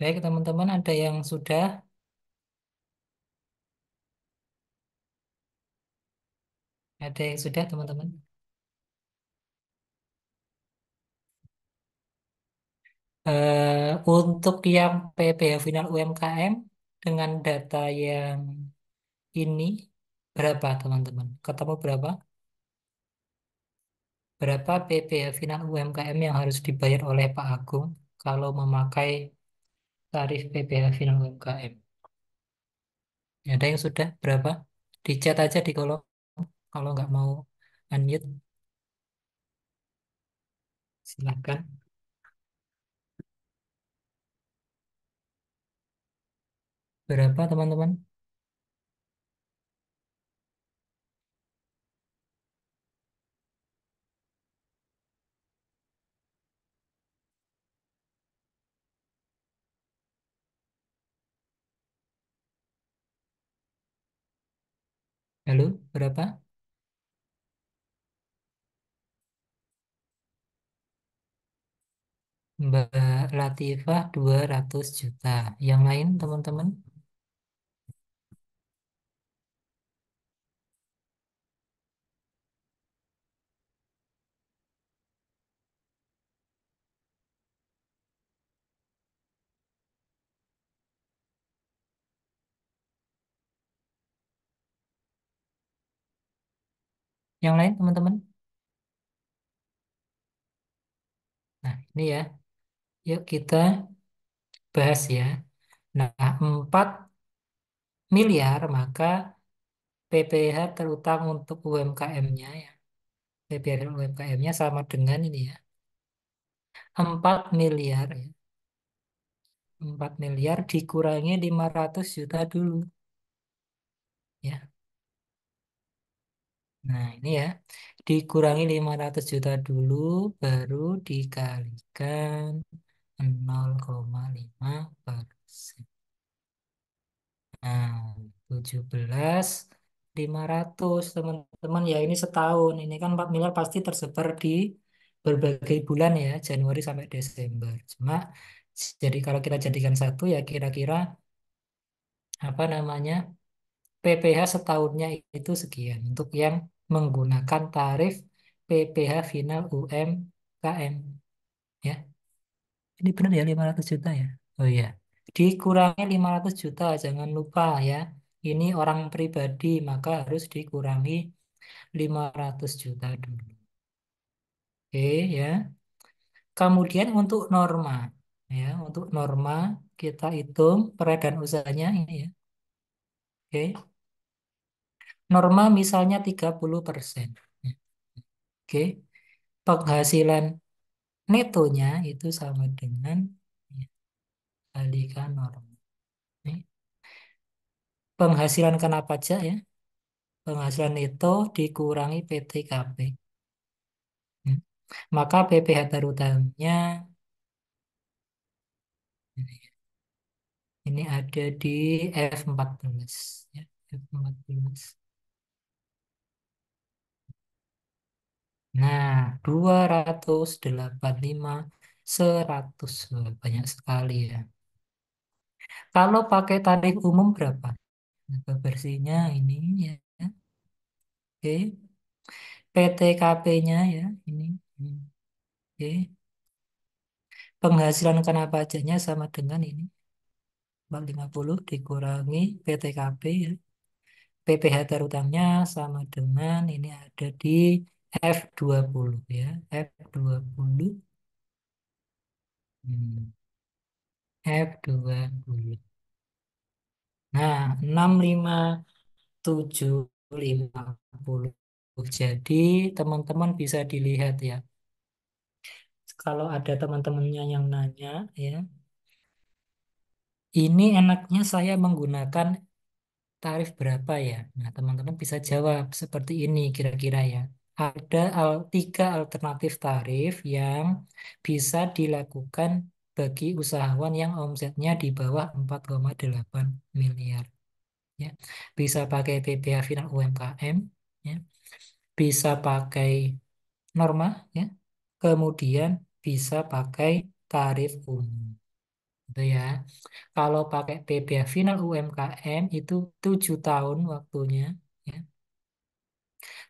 Baik, teman-teman, ada yang sudah? Ada yang sudah, teman-teman? Uh, untuk yang PPH final UMKM dengan data yang ini, berapa, teman-teman? Ketemu berapa? Berapa PPH final UMKM yang harus dibayar oleh Pak Agung kalau memakai Tarif PPH final UMKM. Ada ya yang sudah berapa? Di chat aja di kolom. Kalau nggak mau unmute, silahkan. Berapa teman-teman? Lalu berapa? Mbak Latifah 200 juta. Yang lain teman-teman? Yang lain teman-teman? Nah, ini ya. Yuk kita bahas ya. Nah, 4 miliar maka PPH terutang untuk UMKM-nya ya. PPH UMKM-nya sama dengan ini ya. 4 miliar ya. 4 miliar dikurangi 500 juta dulu. Ya. Nah, ini ya. Dikurangi 500 juta dulu, baru dikalikan 0,5 persen. Nah, 17 500 teman-teman ya ini setahun ini kan 4 miliar pasti tersebar di berbagai bulan ya Januari sampai Desember cuma jadi kalau kita jadikan satu ya kira-kira apa namanya PPH setahunnya itu sekian untuk yang menggunakan tarif PPH final UMKM. Ya. Ini benar ya 500 juta ya? Oh iya. Dikurangi 500 juta, jangan lupa ya. Ini orang pribadi, maka harus dikurangi 500 juta dulu. Oke ya. Kemudian untuk norma ya, untuk norma kita hitung peredaran usahanya ini ya. Oke. Norma misalnya 30%. Oke. Penghasilan netonya itu sama dengan ya, kalikan norma. Penghasilan kena pajak ya. Penghasilan neto dikurangi PTKP. Ya. Maka PPH terutamanya ini ada di F14 ya F14 Nah, 285, 100. seratus Banyak sekali ya. Kalau pakai tarif umum berapa? bersihnya ini ya. Oke. PTKP-nya ya ini. Oke. Penghasilan kena pajaknya sama dengan ini. 450 dikurangi PTKP ya. PPH terutangnya sama dengan ini ada di F20 ya. F20. Hmm. F20. Nah, 65750. Jadi teman-teman bisa dilihat ya. Kalau ada teman-temannya yang nanya ya. Ini enaknya saya menggunakan tarif berapa ya? Nah, teman-teman bisa jawab seperti ini kira-kira ya ada al tiga alternatif tarif yang bisa dilakukan bagi usahawan yang omsetnya di bawah 4,8 miliar. Ya. Bisa pakai PPH final UMKM, ya. bisa pakai norma, ya. kemudian bisa pakai tarif umum. Gitu ya. Kalau pakai PPH final UMKM itu 7 tahun waktunya. Ya.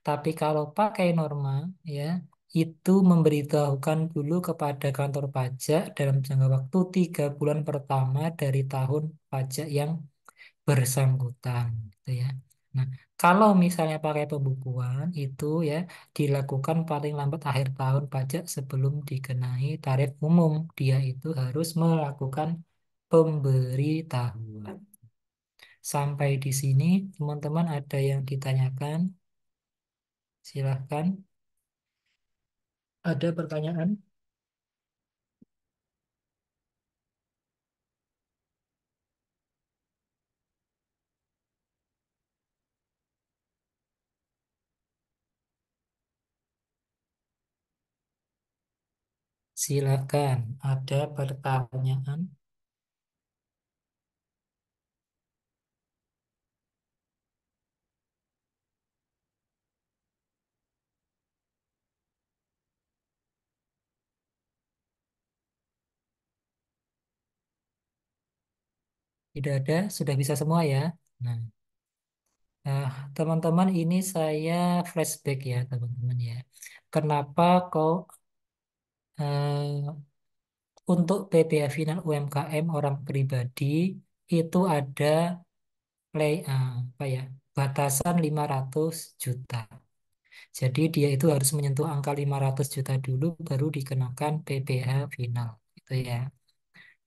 Tapi kalau pakai norma, ya, itu memberitahukan dulu kepada kantor pajak dalam jangka waktu tiga bulan pertama dari tahun pajak yang bersangkutan, gitu ya. Nah, kalau misalnya pakai pembukuan itu ya dilakukan paling lambat akhir tahun pajak sebelum dikenai tarif umum, dia itu harus melakukan pemberitahuan. Sampai di sini, teman-teman ada yang ditanyakan? Silahkan. Ada pertanyaan? Silakan, ada pertanyaan? Tidak ada, sudah bisa semua ya. Nah, eh, teman-teman ini saya flashback ya teman-teman ya. Kenapa kok uh, untuk PPH final UMKM orang pribadi itu ada play uh, apa ya batasan 500 juta. Jadi dia itu harus menyentuh angka 500 juta dulu baru dikenakan PPH final gitu ya.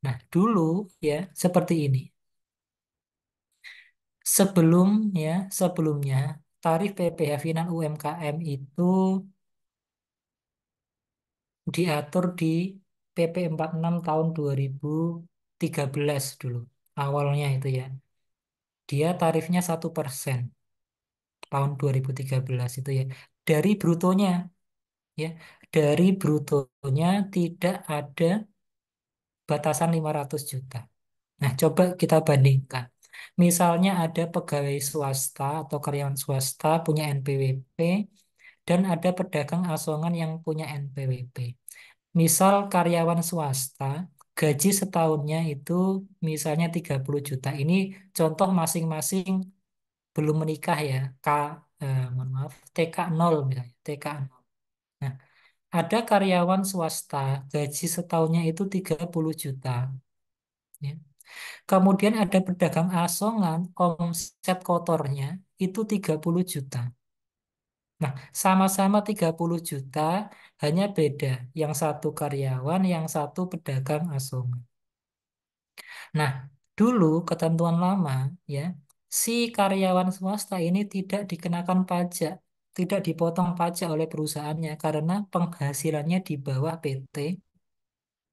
Nah, dulu ya seperti ini. Sebelumnya, sebelumnya tarif PPh Final UMKM itu diatur di PP 46 tahun 2013 dulu. Awalnya itu ya. Dia tarifnya satu persen tahun 2013 itu ya. Dari brutonya ya. Dari brutonya tidak ada batasan 500 juta. Nah, coba kita bandingkan. Misalnya ada pegawai swasta atau karyawan swasta punya NPWP dan ada pedagang asongan yang punya NPWP. Misal karyawan swasta gaji setahunnya itu misalnya 30 juta. Ini contoh masing-masing belum menikah ya. K eh, maaf TK 0 misalnya, TK 0. Nah, ada karyawan swasta gaji setahunnya itu 30 juta. Ya. Kemudian ada pedagang asongan, omset kotornya itu 30 juta. Nah, sama-sama 30 juta, hanya beda. Yang satu karyawan, yang satu pedagang asongan. Nah, dulu ketentuan lama ya, si karyawan swasta ini tidak dikenakan pajak, tidak dipotong pajak oleh perusahaannya karena penghasilannya di bawah PT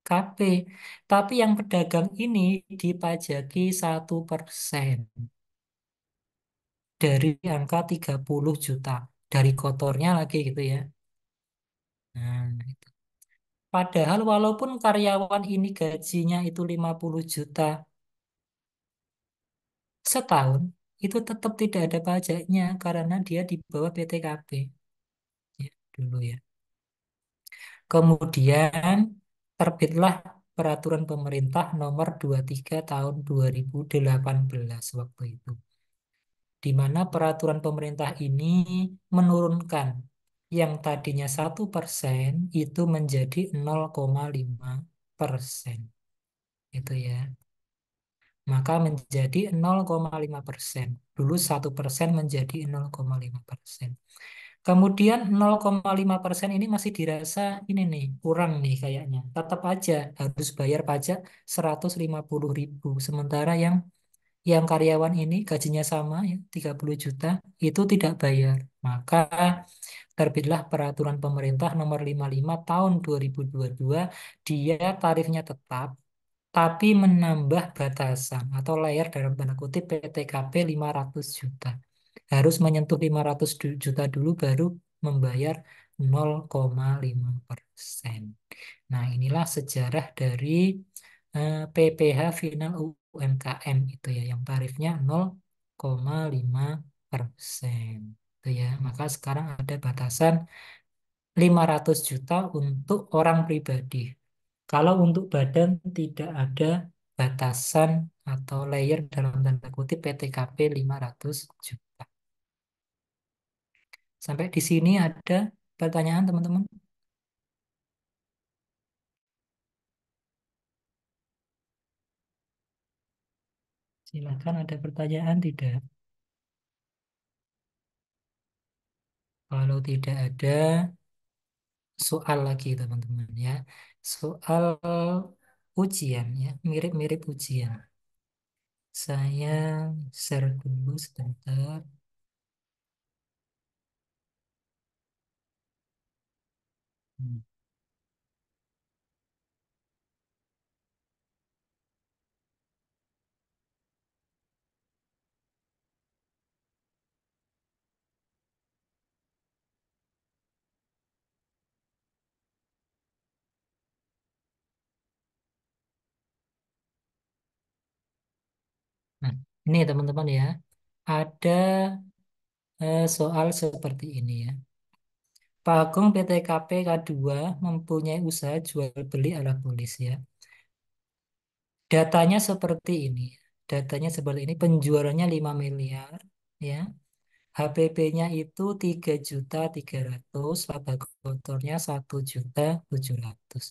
KP. Tapi yang pedagang ini dipajaki satu persen dari angka 30 juta. Dari kotornya lagi gitu ya. Nah, gitu. Padahal walaupun karyawan ini gajinya itu 50 juta setahun, itu tetap tidak ada pajaknya karena dia di bawah PTKP. Ya, dulu ya. Kemudian terbitlah peraturan pemerintah nomor 23 tahun 2018 waktu itu. Di mana peraturan pemerintah ini menurunkan yang tadinya 1% itu menjadi 0,5 persen. Itu ya. Maka menjadi 0,5 persen. Dulu 1 persen menjadi 0,5 persen. Kemudian 0,5% persen ini masih dirasa ini nih kurang nih kayaknya. Tetap aja harus bayar pajak 150 ribu. Sementara yang yang karyawan ini gajinya sama ya 30 juta itu tidak bayar. Maka terbitlah peraturan pemerintah nomor 55 tahun 2022 dia tarifnya tetap tapi menambah batasan atau layar dalam tanda kutip PTKP 500 juta harus menyentuh 500 juta dulu baru membayar 0,5 persen. Nah inilah sejarah dari eh, PPH final UMKM itu ya yang tarifnya 0,5 persen. Itu ya. Maka sekarang ada batasan 500 juta untuk orang pribadi. Kalau untuk badan tidak ada batasan atau layer dalam tanda kutip PTKP 500 juta. Sampai di sini ada pertanyaan teman-teman? Silahkan ada pertanyaan tidak? Kalau tidak ada soal lagi teman-teman ya. Soal ujian ya, mirip-mirip ujian. Saya share dulu sebentar. Nah, ini teman-teman ya, ada uh, soal seperti ini ya. Pak Agung PTKP K2 mempunyai usaha jual beli alat tulis ya. Datanya seperti ini. Datanya seperti ini penjualannya 5 miliar ya. HPP-nya itu 3 juta 300, laba kotornya 1 juta 700.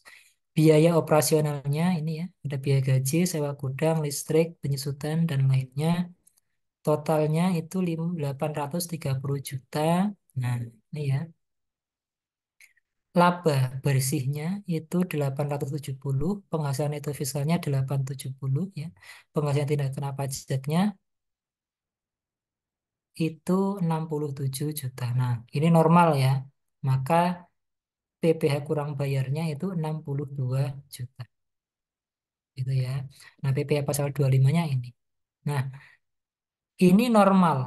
Biaya operasionalnya ini ya, ada biaya gaji, sewa gudang, listrik, penyusutan dan lainnya. Totalnya itu 830 juta. Nah, ini ya, Laba bersihnya itu 870, penghasilan itu fiskalnya 870 ya. Penghasilan tidak kena pajaknya itu 67 juta. Nah, ini normal ya. Maka PPh kurang bayarnya itu 62 juta. Gitu ya. Nah, PPh pasal 25-nya ini. Nah, ini normal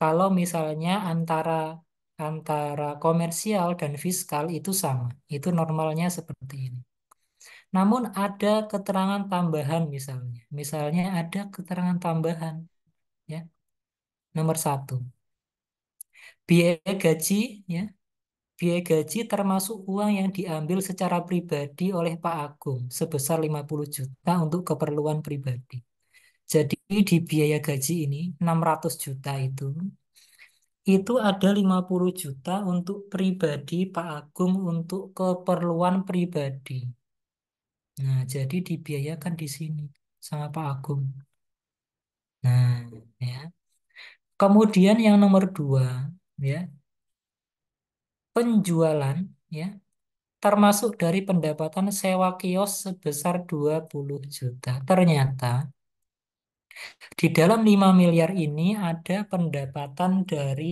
kalau misalnya antara antara komersial dan fiskal itu sama. Itu normalnya seperti ini. Namun ada keterangan tambahan misalnya. Misalnya ada keterangan tambahan. ya Nomor satu. Biaya gaji, ya biaya gaji termasuk uang yang diambil secara pribadi oleh Pak Agung sebesar 50 juta untuk keperluan pribadi. Jadi di biaya gaji ini 600 juta itu itu ada 50 juta untuk pribadi Pak Agung untuk keperluan pribadi. Nah, jadi dibiayakan di sini sama Pak Agung. Nah, ya. Kemudian yang nomor dua, ya. Penjualan, ya. Termasuk dari pendapatan sewa kios sebesar 20 juta. Ternyata di dalam 5 miliar ini ada pendapatan dari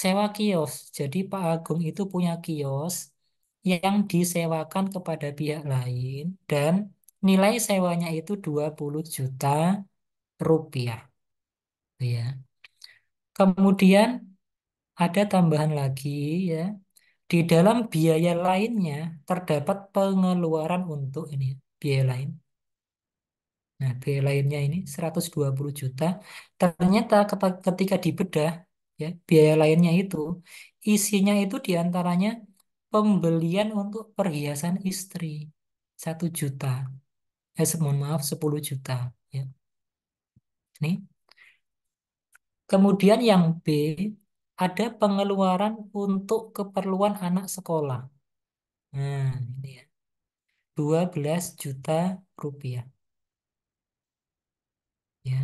sewa kios. Jadi Pak Agung itu punya kios yang disewakan kepada pihak lain dan nilai sewanya itu 20 juta rupiah. Ya. Kemudian ada tambahan lagi ya. Di dalam biaya lainnya terdapat pengeluaran untuk ini biaya lain Nah, biaya lainnya ini 120 juta. Ternyata ketika dibedah, ya, biaya lainnya itu isinya itu diantaranya pembelian untuk perhiasan istri 1 juta. Eh, mohon maaf 10 juta. Ya. Ini. Kemudian yang B, ada pengeluaran untuk keperluan anak sekolah. Nah, ini ya. 12 juta rupiah ya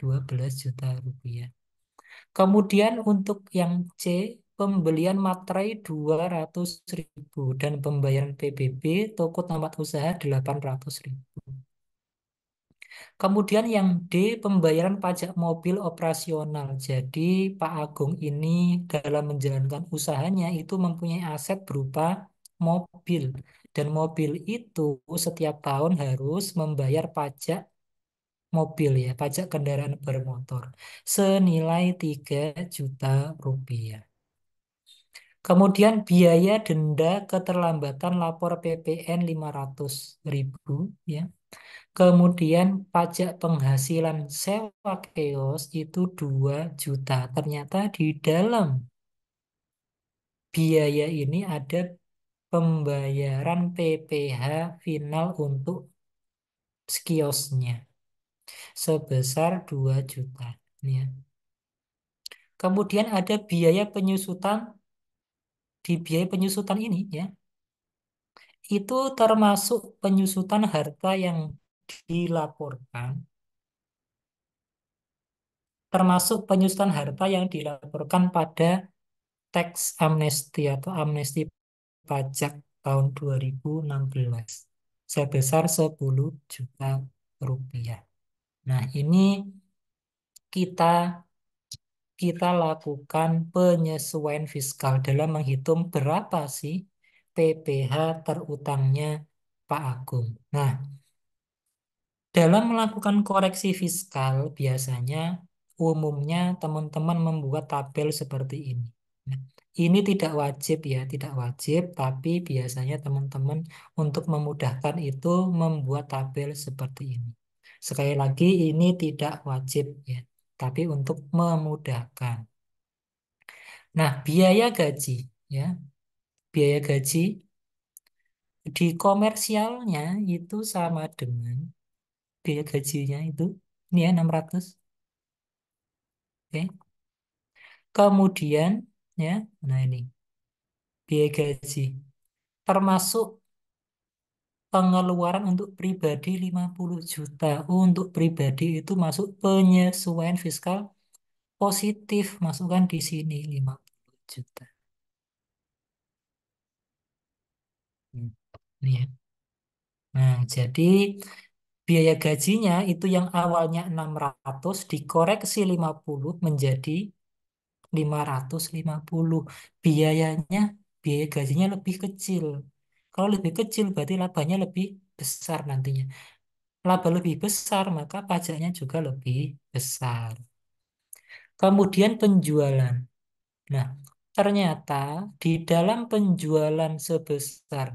12 juta rupiah. Kemudian untuk yang C pembelian materai 200 ribu dan pembayaran PBB toko tempat usaha 800 ribu. Kemudian yang D pembayaran pajak mobil operasional. Jadi Pak Agung ini dalam menjalankan usahanya itu mempunyai aset berupa mobil dan mobil itu setiap tahun harus membayar pajak mobil ya, pajak kendaraan bermotor senilai 3 juta rupiah. Kemudian biaya denda keterlambatan lapor PPN 500 ribu ya. Kemudian pajak penghasilan sewa keos itu 2 juta. Ternyata di dalam biaya ini ada pembayaran PPH final untuk kiosnya sebesar 2 juta. Ya. Kemudian ada biaya penyusutan. Di biaya penyusutan ini ya, itu termasuk penyusutan harta yang dilaporkan termasuk penyusutan harta yang dilaporkan pada teks amnesti atau amnesti pajak tahun 2016 sebesar 10 juta rupiah. Nah, ini kita kita lakukan penyesuaian fiskal dalam menghitung berapa sih PPH terutangnya Pak Agung. Nah, dalam melakukan koreksi fiskal biasanya umumnya teman-teman membuat tabel seperti ini. Nah, ini tidak wajib ya, tidak wajib, tapi biasanya teman-teman untuk memudahkan itu membuat tabel seperti ini. Sekali lagi ini tidak wajib ya, tapi untuk memudahkan. Nah, biaya gaji ya. Biaya gaji di komersialnya itu sama dengan biaya gajinya itu ini ya 600. Oke. Kemudian ya, nah ini biaya gaji termasuk pengeluaran untuk pribadi 50 juta. Oh, untuk pribadi itu masuk penyesuaian fiskal positif. Masukkan di sini 50 juta. Hmm, Ini ya. Nah, jadi biaya gajinya itu yang awalnya 600 dikoreksi 50 menjadi 550. Biayanya, biaya gajinya lebih kecil. Kalau lebih kecil berarti labanya lebih besar nantinya. Laba lebih besar maka pajaknya juga lebih besar. Kemudian penjualan. Nah, ternyata di dalam penjualan sebesar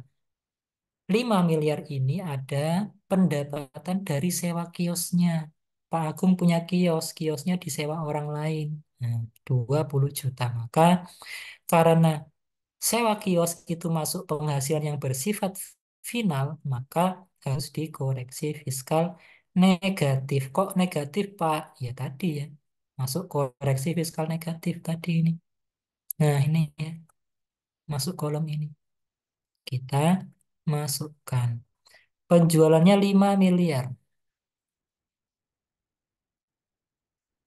5 miliar ini ada pendapatan dari sewa kiosnya. Pak Agung punya kios, kiosnya disewa orang lain. Nah, 20 juta. Maka karena sewa kios itu masuk penghasilan yang bersifat final, maka harus dikoreksi fiskal negatif. Kok negatif, Pak? Ya tadi ya, masuk koreksi fiskal negatif tadi ini. Nah, ini ya, masuk kolom ini. Kita masukkan. Penjualannya 5 miliar.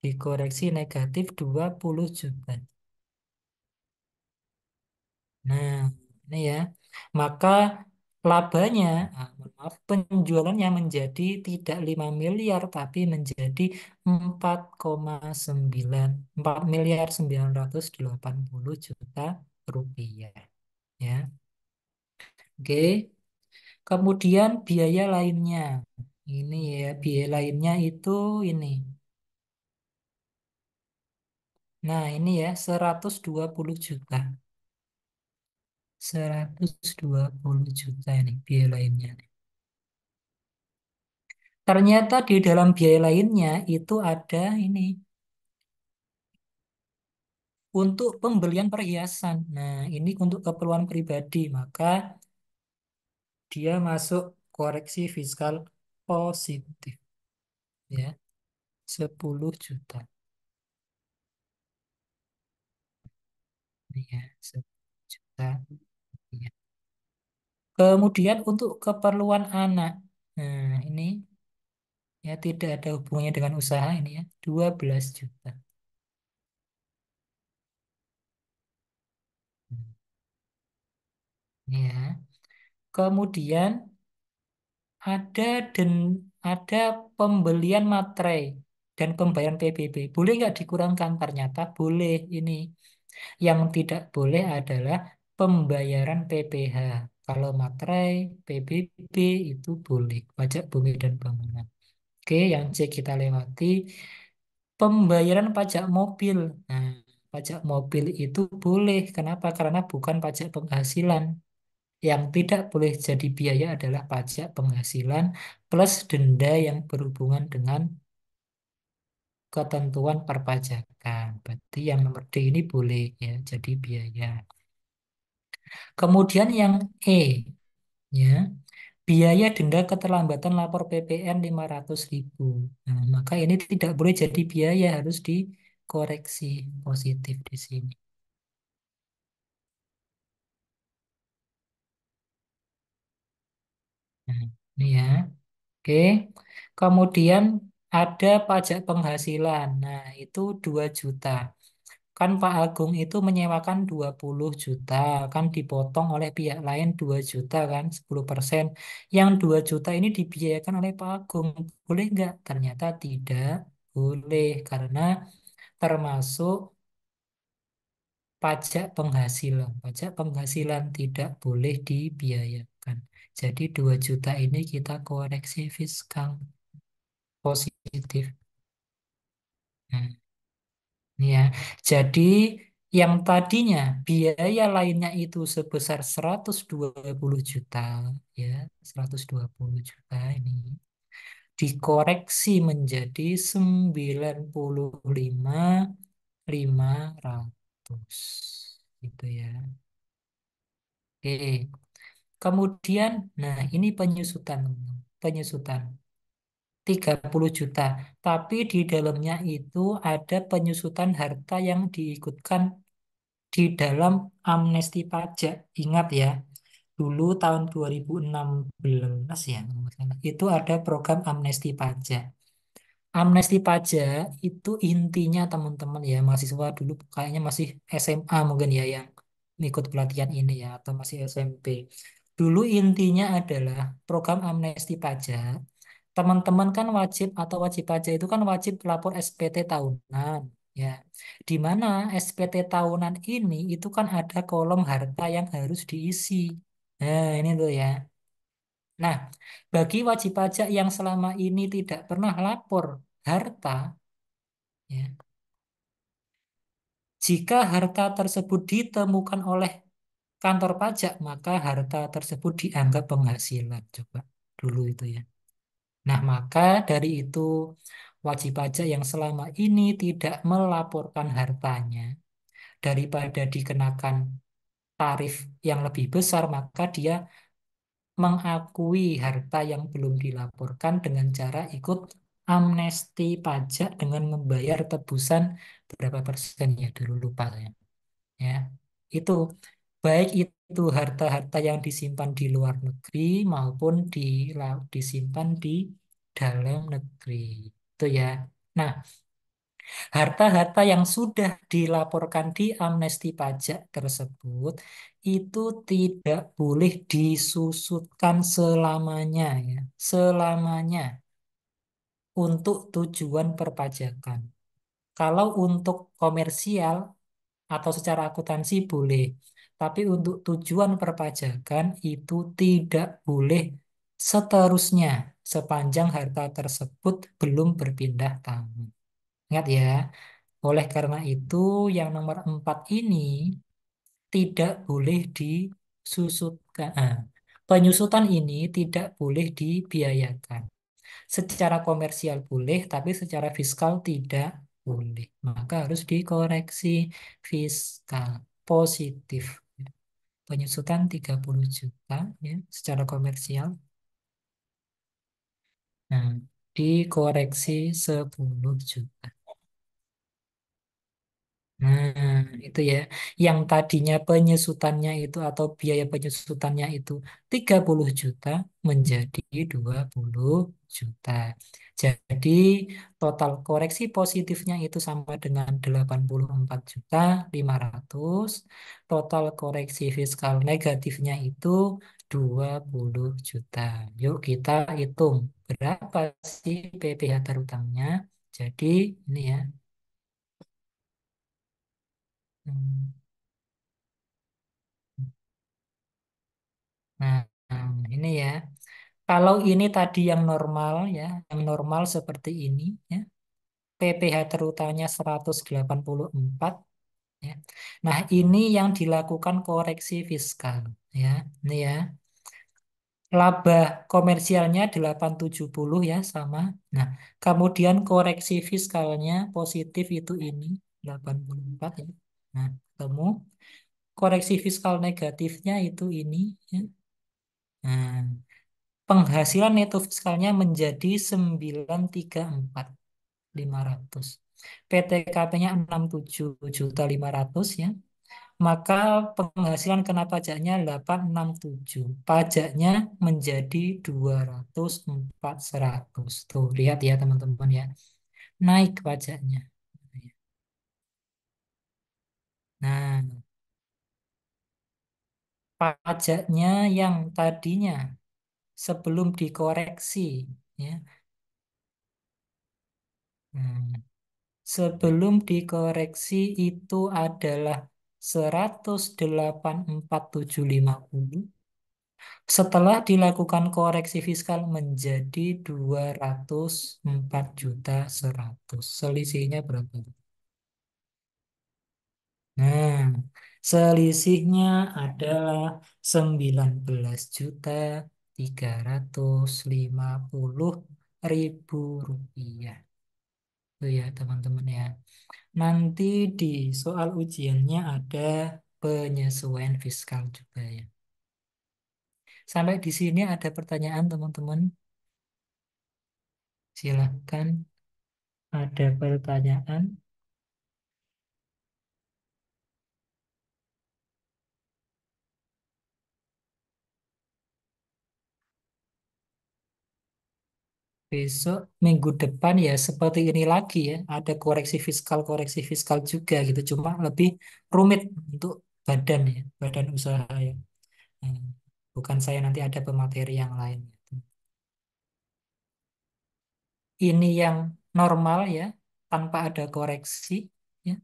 Dikoreksi negatif 20 juta. Nah, ini ya. Maka labanya, ah, maaf, penjualannya menjadi tidak 5 miliar tapi menjadi 4,9 4 miliar 980 juta rupiah. Ya. Oke. Kemudian biaya lainnya. Ini ya, biaya lainnya itu ini. Nah, ini ya 120 juta. 120 juta nih biaya lainnya. Nih. Ternyata di dalam biaya lainnya itu ada ini untuk pembelian perhiasan. Nah, ini untuk keperluan pribadi, maka dia masuk koreksi fiskal positif. Ya. 10 juta. ya, 10 juta. Kemudian untuk keperluan anak. Nah, ini ya tidak ada hubungannya dengan usaha ini ya, 12 juta. Hmm. Ya. Kemudian ada den, ada pembelian materai dan pembayaran PBB. Boleh nggak dikurangkan? Ternyata boleh ini. Yang tidak boleh adalah pembayaran PPH. Kalau materai, PBB itu boleh, pajak bumi dan bangunan. Oke, yang C kita lewati. Pembayaran pajak mobil. Nah, pajak mobil itu boleh. Kenapa? Karena bukan pajak penghasilan. Yang tidak boleh jadi biaya adalah pajak penghasilan plus denda yang berhubungan dengan ketentuan perpajakan. Berarti yang nomor D ini boleh ya jadi biaya. Kemudian yang E, ya, biaya denda keterlambatan lapor PPN 500.000. Nah, maka ini tidak boleh jadi biaya harus dikoreksi positif di sini. Nah, ini ya. Oke. Kemudian ada pajak penghasilan. Nah, itu 2 juta. Kan Pak Agung itu menyewakan 20 juta, kan dipotong oleh pihak lain 2 juta kan, 10 persen. Yang 2 juta ini dibiayakan oleh Pak Agung. Boleh nggak? Ternyata tidak boleh, karena termasuk pajak penghasilan. Pajak penghasilan tidak boleh dibiayakan. Jadi 2 juta ini kita koreksi fiskal positif. Hmm. Ya, jadi yang tadinya biaya lainnya itu sebesar 120 juta, ya, 120 juta ini dikoreksi menjadi 500 Gitu ya. Oke. Kemudian, nah ini penyusutan, penyusutan. 30 juta. Tapi di dalamnya itu ada penyusutan harta yang diikutkan di dalam amnesti pajak. Ingat ya, dulu tahun 2016 ya, itu ada program amnesti pajak. Amnesti pajak itu intinya teman-teman ya, mahasiswa dulu kayaknya masih SMA mungkin ya yang ikut pelatihan ini ya, atau masih SMP. Dulu intinya adalah program amnesti pajak teman-teman kan wajib atau wajib pajak itu kan wajib lapor SPT tahunan ya di mana SPT tahunan ini itu kan ada kolom harta yang harus diisi nah ini tuh ya nah bagi wajib pajak yang selama ini tidak pernah lapor harta ya jika harta tersebut ditemukan oleh kantor pajak maka harta tersebut dianggap penghasilan coba dulu itu ya Nah, maka dari itu wajib pajak yang selama ini tidak melaporkan hartanya daripada dikenakan tarif yang lebih besar, maka dia mengakui harta yang belum dilaporkan dengan cara ikut amnesti pajak dengan membayar tebusan berapa persen ya, dulu lupa saya. Ya, itu baik itu harta-harta yang disimpan di luar negeri maupun di disimpan di dalam negeri. Itu ya. Nah, harta-harta yang sudah dilaporkan di amnesti pajak tersebut itu tidak boleh disusutkan selamanya ya, selamanya untuk tujuan perpajakan. Kalau untuk komersial atau secara akuntansi boleh. Tapi untuk tujuan perpajakan itu tidak boleh seterusnya sepanjang harta tersebut belum berpindah tangan. Ingat ya, oleh karena itu yang nomor empat ini tidak boleh disusutkan. Eh, penyusutan ini tidak boleh dibiayakan. Secara komersial boleh, tapi secara fiskal tidak boleh. Maka harus dikoreksi fiskal positif penyusutan 30 juta ya secara komersial. Nah, dikoreksi 10 juta. Nah, itu ya. Yang tadinya penyusutannya itu atau biaya penyusutannya itu 30 juta menjadi 20 juta. Jadi total koreksi positifnya itu sama dengan 84 juta 500. Total koreksi fiskal negatifnya itu 20 juta. Yuk kita hitung berapa sih PPh terutangnya. Jadi ini ya Hmm. Hmm. Nah, ini ya. Kalau ini tadi yang normal ya, yang normal seperti ini ya. PPH terutanya 184 ya. Nah, ini yang dilakukan koreksi fiskal ya. Ini ya. Laba komersialnya 870 ya sama. Nah, kemudian koreksi fiskalnya positif itu ini 84 ya. Nah, koreksi fiskal negatifnya itu ini ya. Nah, penghasilan neto fiskalnya menjadi 934 500. PTKP-nya 67.500 ya. Maka penghasilan kena pajaknya 867. Pajaknya menjadi 200 Tuh, lihat ya teman-teman ya. Naik pajaknya. Nah, pajaknya yang tadinya sebelum dikoreksi, ya, hmm, sebelum dikoreksi itu adalah 184.750. Setelah dilakukan koreksi fiskal menjadi 204 juta 100. Selisihnya berapa? Nah, selisihnya adalah 19 juta 350 ribu rupiah. Itu ya teman-teman ya. Nanti di soal ujiannya ada penyesuaian fiskal juga ya. Sampai di sini ada pertanyaan teman-teman. Silahkan ada pertanyaan. Besok, minggu depan ya seperti ini lagi ya. Ada koreksi fiskal, koreksi fiskal juga gitu. Cuma lebih rumit untuk badan ya, badan usaha ya. Hmm, bukan saya nanti ada pemateri yang lain. Gitu. Ini yang normal ya, tanpa ada koreksi. Ya.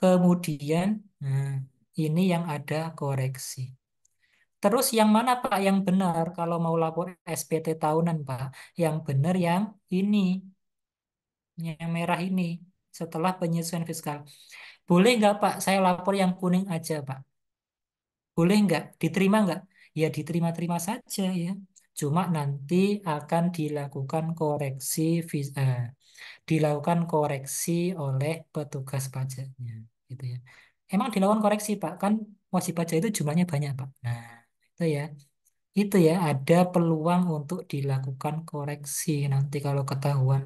Kemudian, nah, ini yang ada koreksi. Terus yang mana Pak yang benar kalau mau lapor SPT tahunan Pak? Yang benar yang ini, yang merah ini setelah penyesuaian fiskal. Boleh nggak Pak saya lapor yang kuning aja Pak? Boleh nggak? Diterima nggak? Ya diterima-terima saja ya. Cuma nanti akan dilakukan koreksi eh, dilakukan koreksi oleh petugas pajaknya gitu ya. Emang dilakukan koreksi Pak kan wajib pajak itu jumlahnya banyak Pak. Nah itu ya itu ya ada peluang untuk dilakukan koreksi nanti kalau ketahuan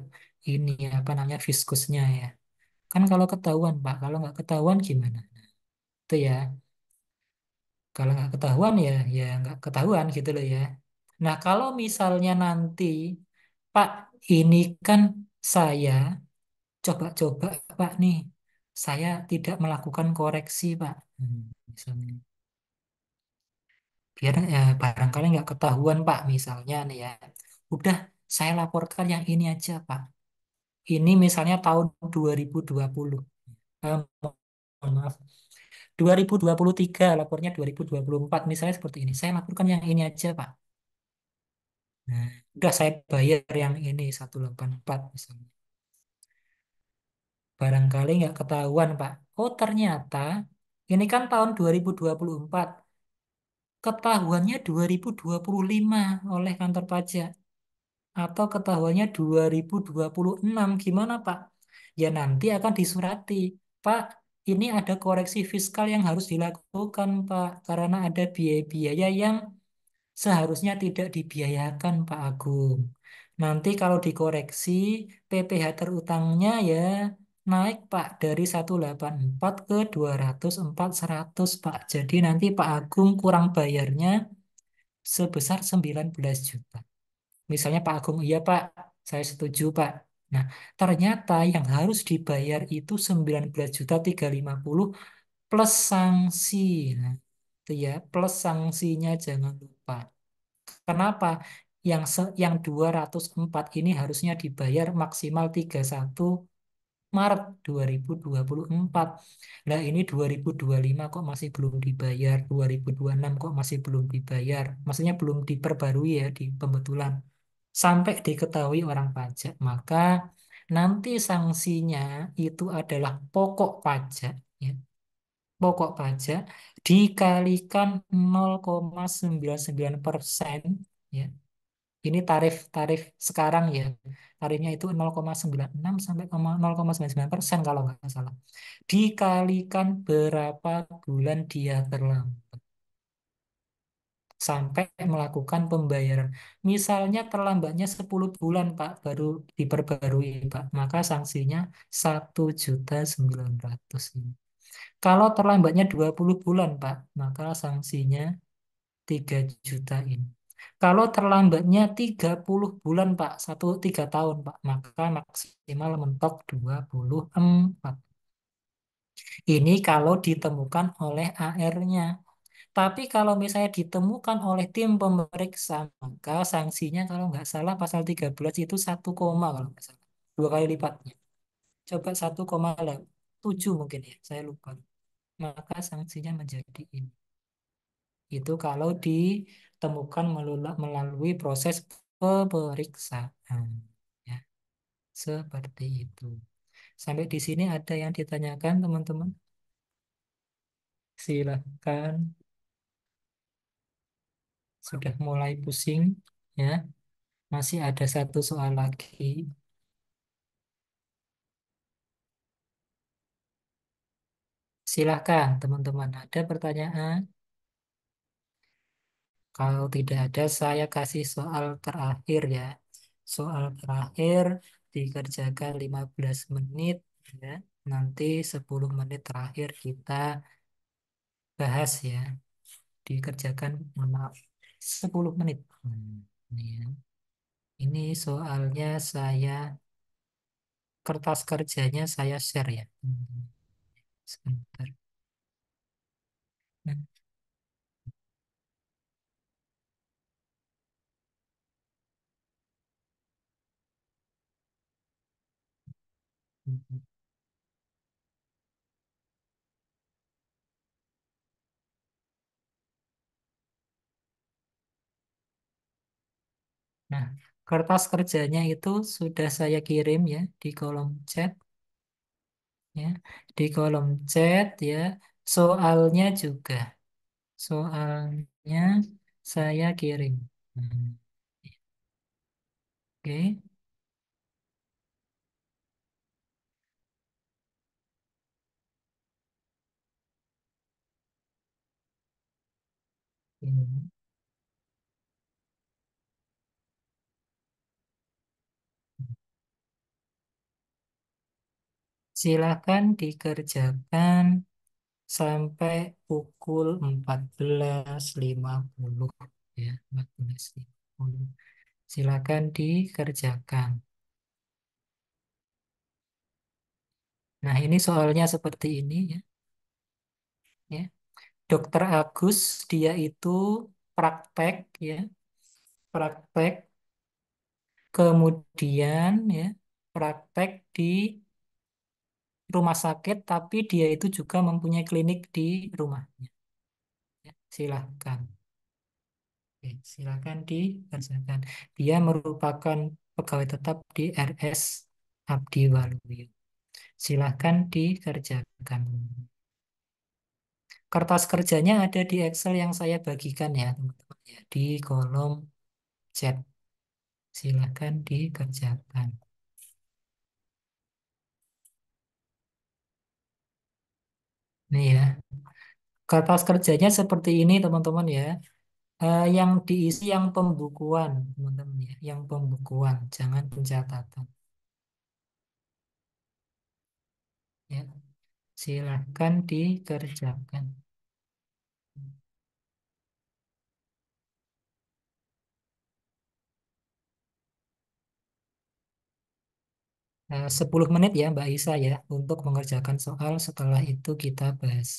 ini apa namanya fiskusnya ya kan kalau ketahuan Pak kalau nggak ketahuan gimana itu ya kalau nggak ketahuan ya ya nggak ketahuan gitu loh ya nah kalau misalnya nanti Pak ini kan saya coba-coba Pak nih saya tidak melakukan koreksi Pak hmm, misalnya biar ya barangkali nggak ketahuan Pak misalnya nih ya udah saya laporkan yang ini aja Pak ini misalnya tahun 2020 eh, maaf 2023 lapornya 2024 misalnya seperti ini saya laporkan yang ini aja Pak nah, udah saya bayar yang ini 184 misalnya barangkali nggak ketahuan Pak oh ternyata ini kan tahun 2024 ketahuannya 2025 oleh kantor pajak atau ketahuannya 2026 gimana Pak? Ya nanti akan disurati Pak ini ada koreksi fiskal yang harus dilakukan Pak karena ada biaya-biaya yang seharusnya tidak dibiayakan Pak Agung. Nanti kalau dikoreksi PPh terutangnya ya naik Pak dari 184 ke 204 100 Pak. Jadi nanti Pak Agung kurang bayarnya sebesar 19 juta. Misalnya Pak Agung, iya Pak, saya setuju Pak. Nah, ternyata yang harus dibayar itu 19 juta 350 plus sanksi. Nah, itu ya, plus sanksinya jangan lupa. Kenapa? Yang se yang 204 ini harusnya dibayar maksimal 31 Maret 2024. Nah, ini 2025 kok masih belum dibayar, 2026 kok masih belum dibayar. Maksudnya belum diperbarui ya di pembetulan. Sampai diketahui orang pajak, maka nanti sanksinya itu adalah pokok pajak ya. Pokok pajak dikalikan 0,99 persen ya ini tarif tarif sekarang ya tarifnya itu 0,96 sampai 0,99 persen kalau nggak salah dikalikan berapa bulan dia terlambat sampai melakukan pembayaran misalnya terlambatnya 10 bulan Pak baru diperbarui Pak maka sanksinya 1.900 ini kalau terlambatnya 20 bulan Pak maka sanksinya 3 juta ini kalau terlambatnya 30 bulan, Pak, satu tiga tahun, Pak, maka maksimal mentok 24. Ini kalau ditemukan oleh AR-nya. Tapi kalau misalnya ditemukan oleh tim pemeriksa, maka sanksinya kalau nggak salah pasal 13 itu 1, kalau nggak salah. Dua kali lipatnya. Coba 1,7 mungkin ya, saya lupa. Maka sanksinya menjadi ini. Itu kalau di temukan melalui proses pemeriksaan. Ya. Seperti itu. Sampai di sini ada yang ditanyakan teman-teman? Silahkan. Sudah mulai pusing ya. Masih ada satu soal lagi. Silahkan teman-teman, ada pertanyaan? Kalau tidak ada, saya kasih soal terakhir ya. Soal terakhir dikerjakan 15 menit ya. Nanti 10 menit terakhir kita bahas ya. Dikerjakan maaf 10 menit. ya. Ini soalnya saya kertas kerjanya saya share ya. Hmm, sebentar. Nah. Nah, kertas kerjanya itu sudah saya kirim ya di kolom chat ya. Di kolom chat ya. Soalnya juga. Soalnya saya kirim. Hmm. Oke. Oke. Iya. Silakan dikerjakan sampai pukul 14.50 ya, 14.50. Silakan dikerjakan. Nah, ini soalnya seperti ini ya. Ya. Dokter Agus dia itu praktek ya praktek kemudian ya praktek di rumah sakit tapi dia itu juga mempunyai klinik di rumahnya ya, silahkan Oke, silahkan dikerjakan dia merupakan pegawai tetap di RS Abdi Waluyo silahkan dikerjakan kertas kerjanya ada di Excel yang saya bagikan ya teman-teman ya di kolom chat silahkan dikerjakan nih ya kertas kerjanya seperti ini teman-teman ya uh, yang diisi yang pembukuan teman-teman ya yang pembukuan jangan pencatatan ya Silahkan dikerjakan. Eh, sepuluh menit ya Mbak Isa ya untuk mengerjakan soal setelah itu kita bahas.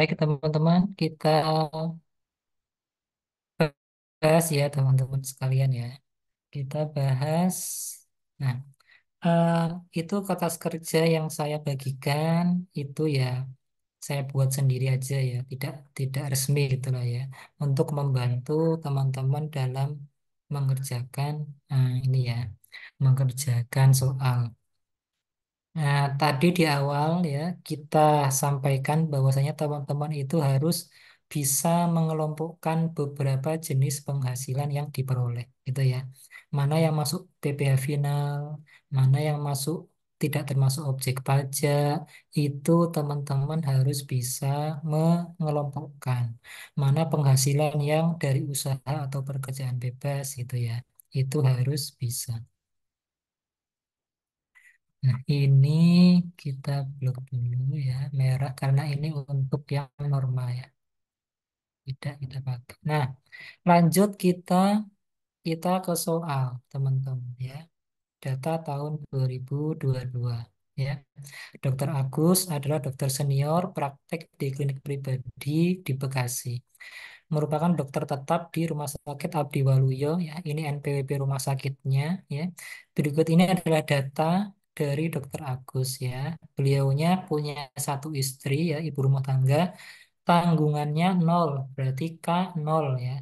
Baik, teman-teman, kita bahas ya, teman-teman sekalian ya. Kita bahas, nah, uh, itu kertas kerja yang saya bagikan itu ya, saya buat sendiri aja ya, tidak tidak resmi gitulah ya, untuk membantu teman-teman dalam mengerjakan eh, ini ya, mengerjakan soal. Nah, tadi di awal ya kita sampaikan bahwasanya teman-teman itu harus bisa mengelompokkan beberapa jenis penghasilan yang diperoleh, gitu ya. Mana yang masuk PPh final, mana yang masuk tidak termasuk objek pajak, itu teman-teman harus bisa mengelompokkan mana penghasilan yang dari usaha atau pekerjaan bebas, gitu ya. Itu harus bisa. Nah, ini kita blok dulu ya, merah karena ini untuk yang normal ya. Tidak kita pakai. Nah, lanjut kita kita ke soal, teman-teman ya. Data tahun 2022 ya. Dokter Agus adalah dokter senior praktek di klinik pribadi di Bekasi merupakan dokter tetap di Rumah Sakit Abdi Waluyo ya. Ini NPWP rumah sakitnya ya. Berikut ini adalah data dari dokter Agus ya. Beliaunya punya satu istri ya, ibu rumah tangga. Tanggungannya nol, berarti K nol ya.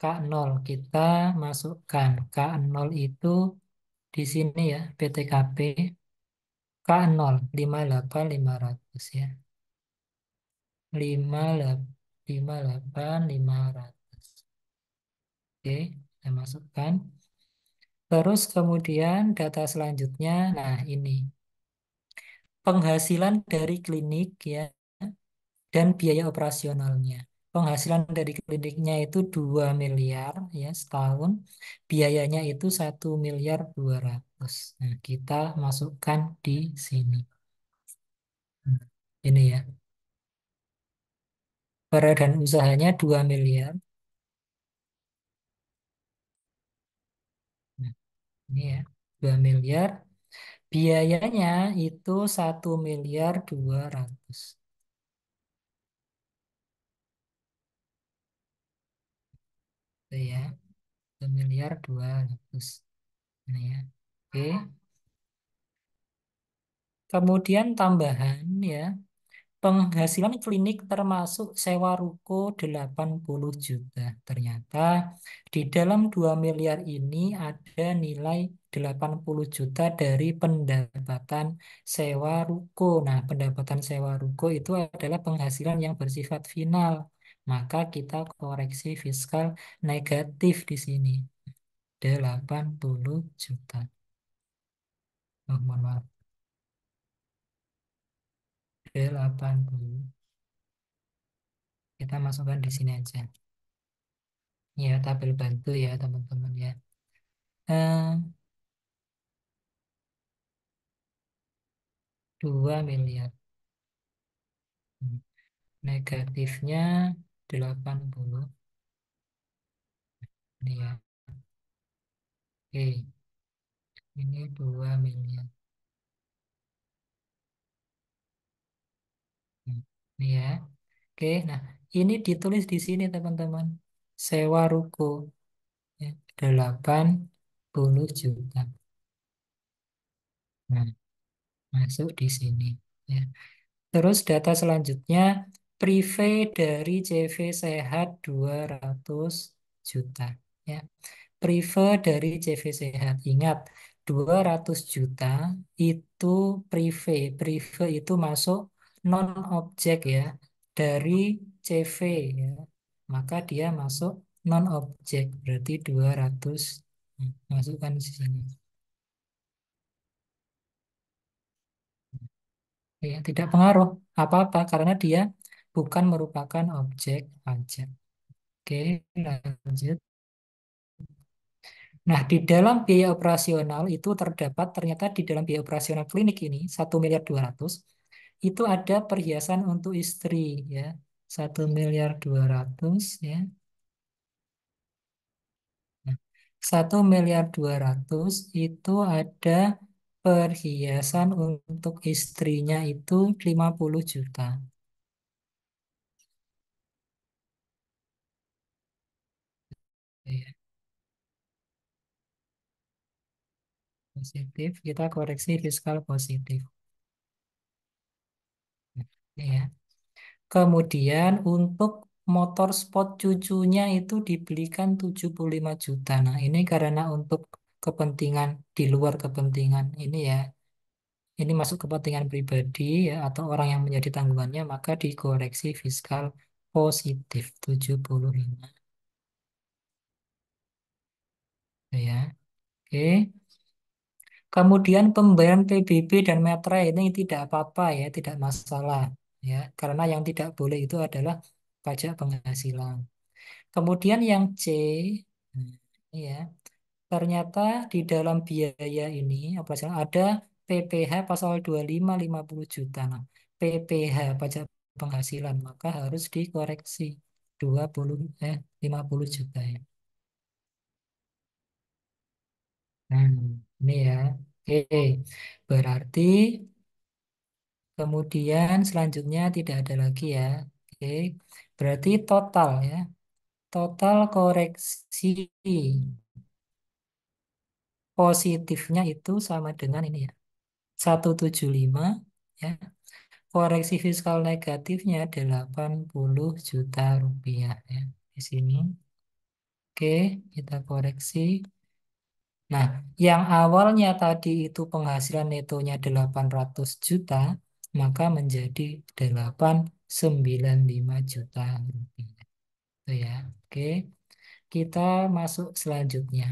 K nol kita masukkan K nol itu di sini ya, PTKP K nol 58500 ya. 58500. Oke, saya masukkan. Terus kemudian data selanjutnya, nah ini penghasilan dari klinik ya dan biaya operasionalnya. Penghasilan dari kliniknya itu 2 miliar ya setahun, biayanya itu 1 miliar 200. Nah, kita masukkan di sini. Ini ya. Barang usahanya 2 miliar, Ini ya, 2 miliar. Biayanya itu 1 miliar 200. Itu ya. 1 miliar 200. Ini ya. Oke. Kemudian tambahan ya penghasilan klinik termasuk sewa ruko 80 juta. Ternyata di dalam 2 miliar ini ada nilai 80 juta dari pendapatan sewa ruko. Nah, pendapatan sewa ruko itu adalah penghasilan yang bersifat final. Maka kita koreksi fiskal negatif di sini. 80 juta. Oh, mohon maaf. 80 kita masukkan di sini aja ya tabel bantu ya teman-teman ya Uh, eh, 2 miliar hmm. negatifnya 80 ini ya oke ini 2 miliar Ini ya. Oke, nah ini ditulis di sini teman-teman. Sewa ruko. Ya, 80 juta. Nah, masuk di sini. Ya. Terus data selanjutnya, prive dari CV Sehat 200 juta. Ya. Prive dari CV Sehat. Ingat, 200 juta itu prive. Prive itu masuk non objek ya dari CV ya. Maka dia masuk non objek berarti 200 masukkan di sini. Ya, tidak pengaruh apa-apa karena dia bukan merupakan objek pajak. Oke, lanjut. Nah, di dalam biaya operasional itu terdapat ternyata di dalam biaya operasional klinik ini 1 miliar 200 itu ada perhiasan untuk istri ya satu miliar dua ratus ya nah, satu miliar dua ratus itu ada perhiasan untuk istrinya itu 50 juta. Iya. Positif, kita koreksi fiskal positif ya. Kemudian untuk motor sport cucunya itu dibelikan 75 juta. Nah, ini karena untuk kepentingan di luar kepentingan ini ya. Ini masuk kepentingan pribadi ya atau orang yang menjadi tanggungannya maka dikoreksi fiskal positif 75. Ya. Oke. Kemudian pembayaran PBB dan meterai ini tidak apa-apa ya, tidak masalah ya karena yang tidak boleh itu adalah pajak penghasilan. Kemudian yang C hmm, ya ternyata di dalam biaya ini apa ada PPH pasal 25 50 juta. Nah, PPH pajak penghasilan maka harus dikoreksi 20 eh 50 juta ya. Hmm, ini ya. Oke. Berarti Kemudian selanjutnya tidak ada lagi ya. Oke. Berarti total ya. Total koreksi positifnya itu sama dengan ini ya. 175 ya. Koreksi fiskal negatifnya 80 juta rupiah ya di sini. Oke, kita koreksi. Nah, yang awalnya tadi itu penghasilan netonya 800 juta, maka menjadi 895 juta rupiah. Itu ya. Oke. Kita masuk selanjutnya.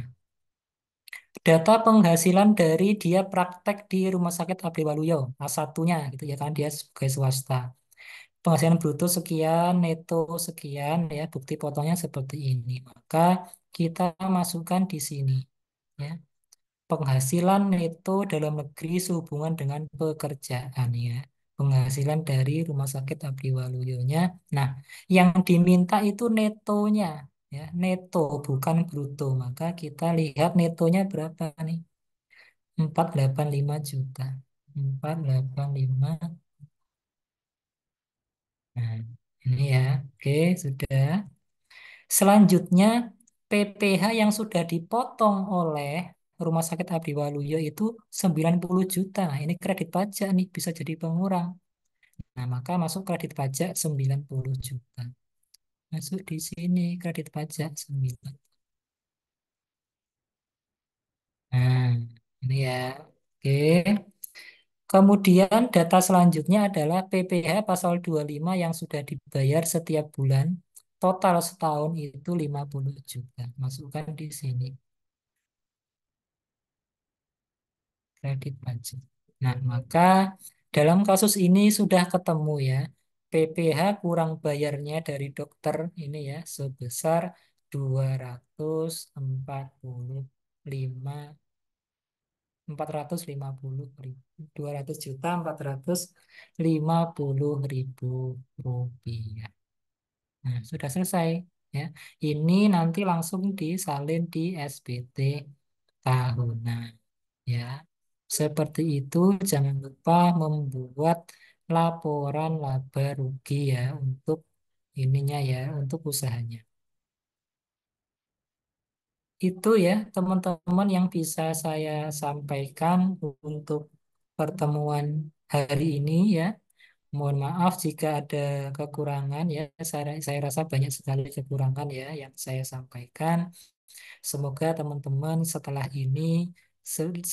Data penghasilan dari dia praktek di Rumah Sakit Abdi Waluyo, A1-nya gitu ya kan dia sebagai swasta. Penghasilan bruto sekian, neto sekian ya, bukti potongnya seperti ini. Maka kita masukkan di sini ya penghasilan neto dalam negeri sehubungan dengan pekerjaan ya penghasilan dari Rumah Sakit Abdi Waluyonya. Nah, yang diminta itu netonya, ya neto bukan bruto. Maka kita lihat netonya berapa nih? 485 juta. 485. Nah, ini ya. Oke, sudah. Selanjutnya PPH yang sudah dipotong oleh rumah sakit Abdi Waluyo itu 90 juta. Nah, ini kredit pajak nih bisa jadi pengurang. Nah, maka masuk kredit pajak 90 juta. Masuk di sini kredit pajak 9. Nah, ini ya. Oke. Kemudian data selanjutnya adalah PPh pasal 25 yang sudah dibayar setiap bulan. Total setahun itu 50 juta. Masukkan di sini. kredit pajak. Nah, maka dalam kasus ini sudah ketemu ya, PPH kurang bayarnya dari dokter ini ya sebesar 245 450 ribu, 200 juta 450 ribu rupiah. Nah, sudah selesai ya. Ini nanti langsung disalin di SPT tahunan ya. Seperti itu, jangan lupa membuat laporan laba rugi ya untuk ininya ya, untuk usahanya. Itu ya teman-teman yang bisa saya sampaikan untuk pertemuan hari ini ya. Mohon maaf jika ada kekurangan ya, saya, saya rasa banyak sekali kekurangan ya yang saya sampaikan. Semoga teman-teman setelah ini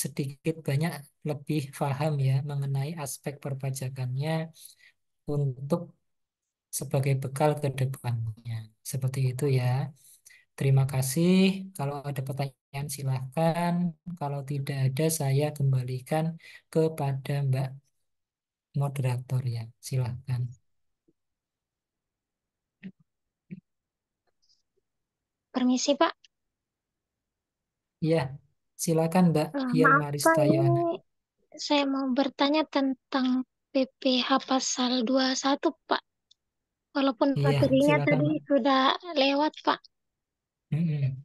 sedikit banyak lebih paham ya mengenai aspek perpajakannya untuk sebagai bekal ke depannya. Seperti itu ya. Terima kasih. Kalau ada pertanyaan silahkan. Kalau tidak ada saya kembalikan kepada Mbak moderator ya. Silahkan. Permisi Pak. Iya, Silakan Mbak Eh, Irma iya saya mau bertanya tentang PPH pasal 21 Pak. Walaupun Iya, materinya tadi Mbak. sudah lewat Pak. Mm-mm.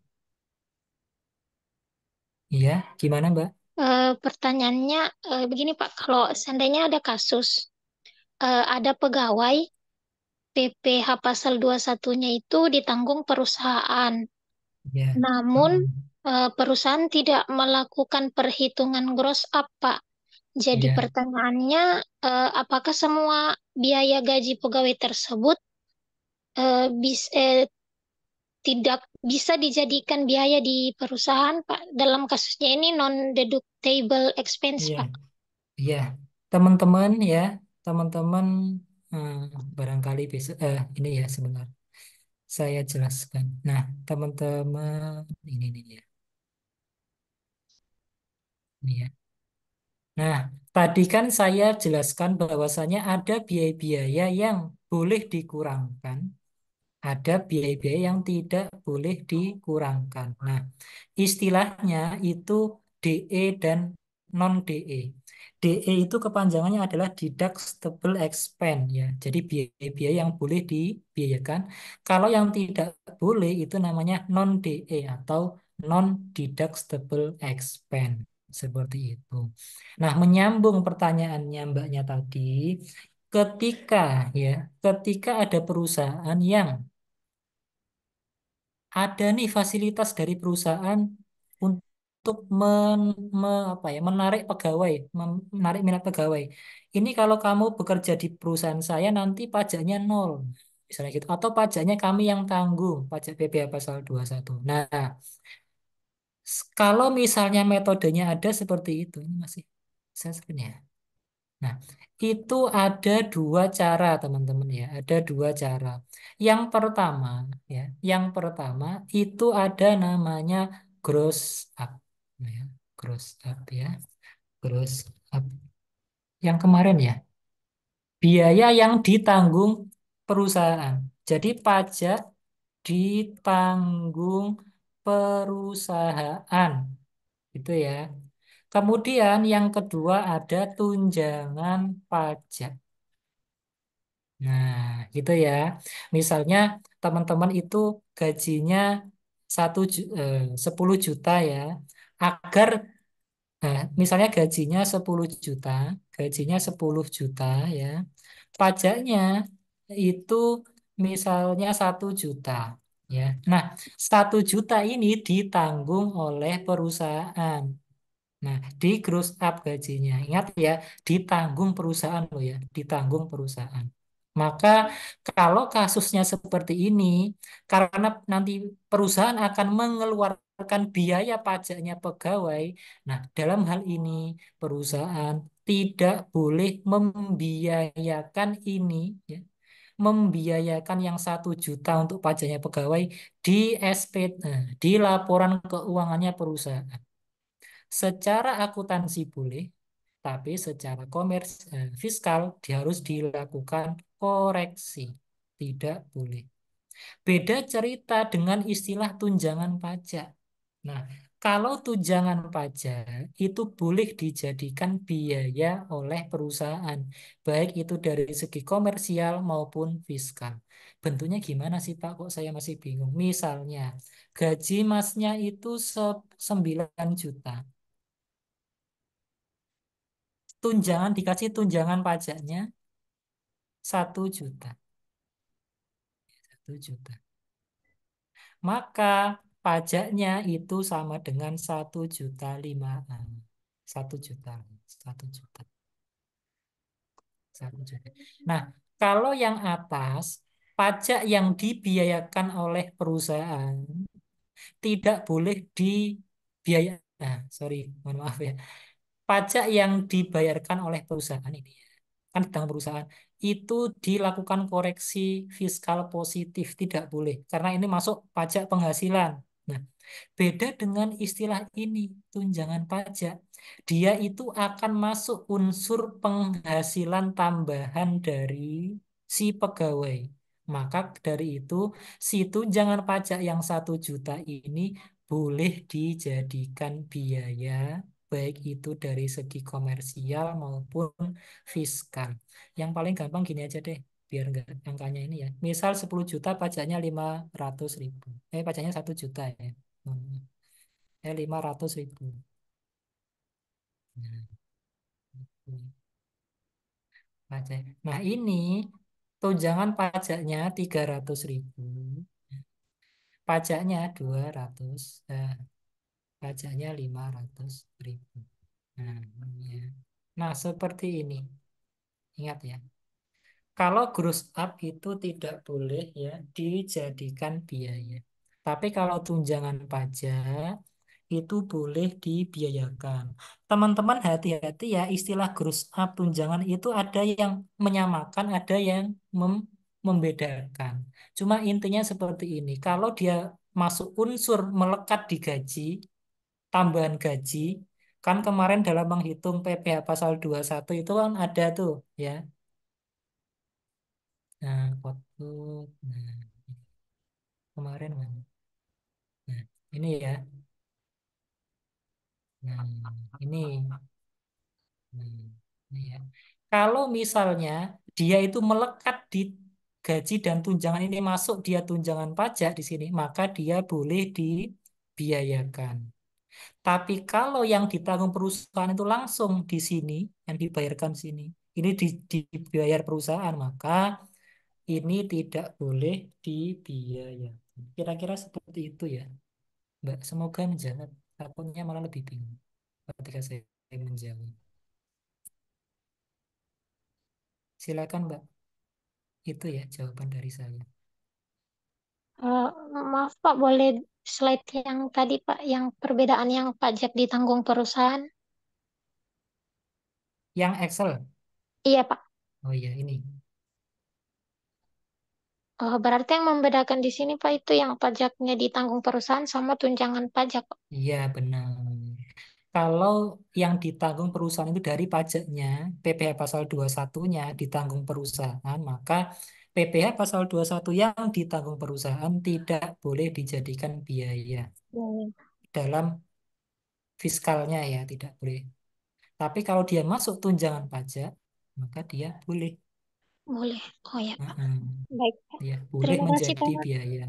Iya, gimana Mbak? E, pertanyaannya e, begini Pak, kalau seandainya ada kasus e, ada pegawai PPH pasal 21-nya itu ditanggung perusahaan. Yeah. Namun Mm. Eh, perusahaan tidak melakukan perhitungan gross up, Pak. Jadi yeah. pertanyaannya, uh, apakah semua biaya gaji pegawai tersebut uh, bis, eh, tidak bisa dijadikan biaya di perusahaan, Pak? Dalam kasusnya ini non-deductible expense, yeah. Pak. Iya, yeah. teman-teman ya, teman-teman hmm, barangkali besok, uh, ini ya sebenarnya. saya jelaskan. Nah, teman-teman, ini ini ya. Ya. Nah, tadi kan saya jelaskan bahwasanya ada biaya-biaya yang boleh dikurangkan, ada biaya-biaya yang tidak boleh dikurangkan. Nah, istilahnya itu DE dan non-DE. DE itu kepanjangannya adalah deductible expense ya. Jadi biaya-biaya yang boleh dibiayakan. Kalau yang tidak boleh itu namanya non-DE atau non-deductible expense. Seperti itu. Nah, menyambung pertanyaannya Mbaknya tadi, ketika ya, ketika ada perusahaan yang ada nih fasilitas dari perusahaan untuk men, me, apa ya, menarik pegawai, menarik minat pegawai. Ini kalau kamu bekerja di perusahaan saya nanti pajaknya nol. Misalnya gitu atau pajaknya kami yang tanggung, pajak PBH pasal 21. Nah, kalau misalnya metodenya ada seperti itu, ini masih saya sebenarnya. Nah, itu ada dua cara teman-teman ya, ada dua cara. Yang pertama ya, yang pertama itu ada namanya gross up ya, gross up ya, gross up. Yang kemarin ya, biaya yang ditanggung perusahaan. Jadi pajak ditanggung perusahaan. Gitu ya. Kemudian yang kedua ada tunjangan pajak. Nah, gitu ya. Misalnya teman-teman itu gajinya satu eh, sepuluh juta ya. Agar Nah, misalnya gajinya 10 juta, gajinya 10 juta ya. Pajaknya itu misalnya 1 juta. Ya. Nah, satu juta ini ditanggung oleh perusahaan. Nah, di gross up gajinya. Ingat ya, ditanggung perusahaan loh ya, ditanggung perusahaan. Maka kalau kasusnya seperti ini, karena nanti perusahaan akan mengeluarkan biaya pajaknya pegawai, nah dalam hal ini perusahaan tidak boleh membiayakan ini, ya, membiayakan yang satu juta untuk pajaknya pegawai di SP nah, di laporan keuangannya perusahaan. Secara akuntansi boleh, tapi secara komers eh, fiskal harus dilakukan koreksi. Tidak boleh. Beda cerita dengan istilah tunjangan pajak. Nah, kalau tunjangan pajak itu boleh dijadikan biaya oleh perusahaan, baik itu dari segi komersial maupun fiskal. Bentuknya gimana sih Pak? Kok saya masih bingung. Misalnya, gaji masnya itu 9 juta. Tunjangan dikasih tunjangan pajaknya 1 juta. 1 juta. Maka pajaknya itu sama dengan satu juta lima eh, Satu juta, satu juta. Satu juta. Nah, kalau yang atas, pajak yang dibiayakan oleh perusahaan tidak boleh dibiaya. Nah, sorry, mohon maaf ya. Pajak yang dibayarkan oleh perusahaan ini ya, kan tentang perusahaan itu dilakukan koreksi fiskal positif tidak boleh karena ini masuk pajak penghasilan Beda dengan istilah ini, tunjangan pajak. Dia itu akan masuk unsur penghasilan tambahan dari si pegawai. Maka dari itu, si tunjangan pajak yang satu juta ini boleh dijadikan biaya baik itu dari segi komersial maupun fiskal. Yang paling gampang gini aja deh, biar enggak angkanya ini ya. Misal 10 juta pajaknya 500 ribu. Eh, pajaknya 1 juta ya namanya hmm. ya lima ratus ribu nah, pajak nah ini tunjangan pajaknya tiga ratus ribu pajaknya dua ratus eh, pajaknya lima ratus ribu nah ya. nah seperti ini ingat ya kalau gross up itu tidak boleh ya dijadikan biaya tapi kalau tunjangan pajak itu boleh dibiayakan. Teman-teman hati-hati ya istilah gross up tunjangan itu ada yang menyamakan, ada yang mem membedakan. Cuma intinya seperti ini. Kalau dia masuk unsur melekat di gaji, tambahan gaji, kan kemarin dalam menghitung PPh pasal 21 itu kan ada tuh ya. Nah, waktu nah, kemarin mana? Ini ya. Nah, ini. Nah, ini ya. Kalau misalnya dia itu melekat di gaji dan tunjangan ini masuk dia tunjangan pajak di sini, maka dia boleh dibiayakan. Tapi kalau yang ditanggung perusahaan itu langsung di sini, yang dibayarkan sini, ini di, dibayar perusahaan, maka ini tidak boleh dibiayakan. Kira-kira seperti itu ya. Mbak, semoga menjawab. Takutnya malah lebih tinggi. ketika saya menjawab. Silakan, Mbak. Itu ya jawaban dari saya. Uh, maaf Pak, boleh slide yang tadi Pak, yang perbedaan yang pajak ditanggung perusahaan? Yang Excel? Iya Pak. Oh iya, ini. Oh, berarti yang membedakan di sini Pak itu yang pajaknya ditanggung perusahaan sama tunjangan pajak. Iya, benar. Kalau yang ditanggung perusahaan itu dari pajaknya, PPh pasal 21-nya ditanggung perusahaan, maka PPh pasal 21 yang ditanggung perusahaan tidak boleh dijadikan biaya hmm. dalam fiskalnya ya, tidak boleh. Tapi kalau dia masuk tunjangan pajak, maka dia boleh. Boleh. Oh ya, Pak. Hmm. Baik. Pak. Ya, boleh Terima menjadi biaya.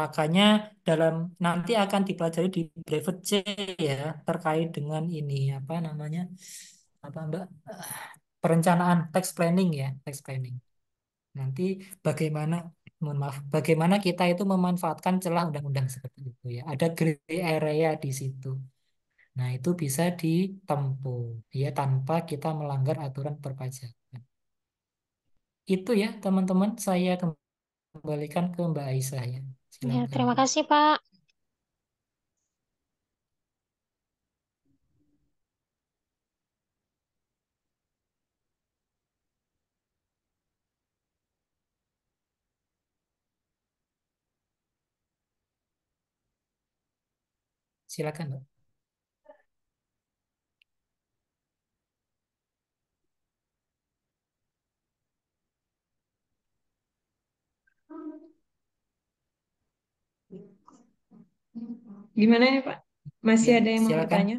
Makanya dalam nanti akan dipelajari di brevet C ya terkait dengan ini apa namanya? Apa Mbak? Perencanaan tax planning ya, tax planning. Nanti bagaimana mohon maaf, bagaimana kita itu memanfaatkan celah undang-undang seperti itu ya. Ada gray area di situ. Nah, itu bisa ditempuh ya tanpa kita melanggar aturan perpajakan itu ya teman-teman saya kembalikan ke Mbak Aisyah ya. Ya, terima kasih Pak. Silakan, Pak. Gimana nih ya, Pak? Masih ya, ada yang silakan. mau bertanya?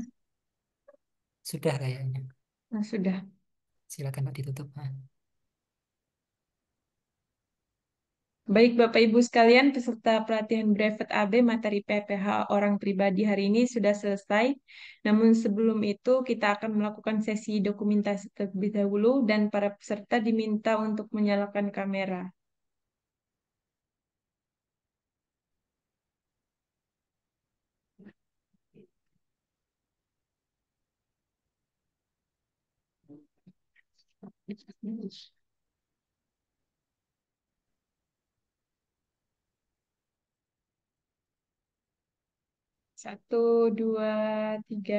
Sudah kayaknya. Nah, sudah. Silakan Pak ditutup. Nah. Baik Bapak Ibu sekalian, peserta pelatihan Brevet AB materi PPH orang pribadi hari ini sudah selesai. Namun sebelum itu kita akan melakukan sesi dokumentasi terlebih dahulu dan para peserta diminta untuk menyalakan kamera. Satu, dua, tiga.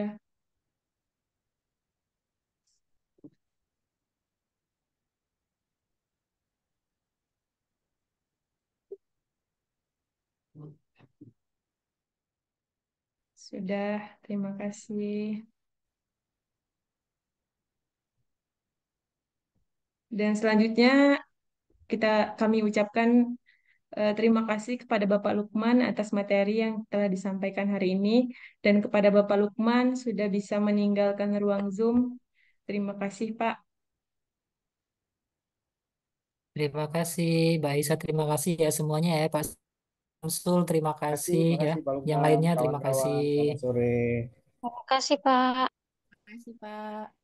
Sudah, terima kasih. Dan selanjutnya kita kami ucapkan uh, terima kasih kepada Bapak Lukman atas materi yang telah disampaikan hari ini dan kepada Bapak Lukman sudah bisa meninggalkan ruang Zoom. Terima kasih, Pak. Terima kasih, Mbak Isa. Terima kasih ya semuanya ya, Pak Samsul. Terima kasih, ya. yang lainnya terima kasih. Terima kasih, Pak. Terima kasih, Pak.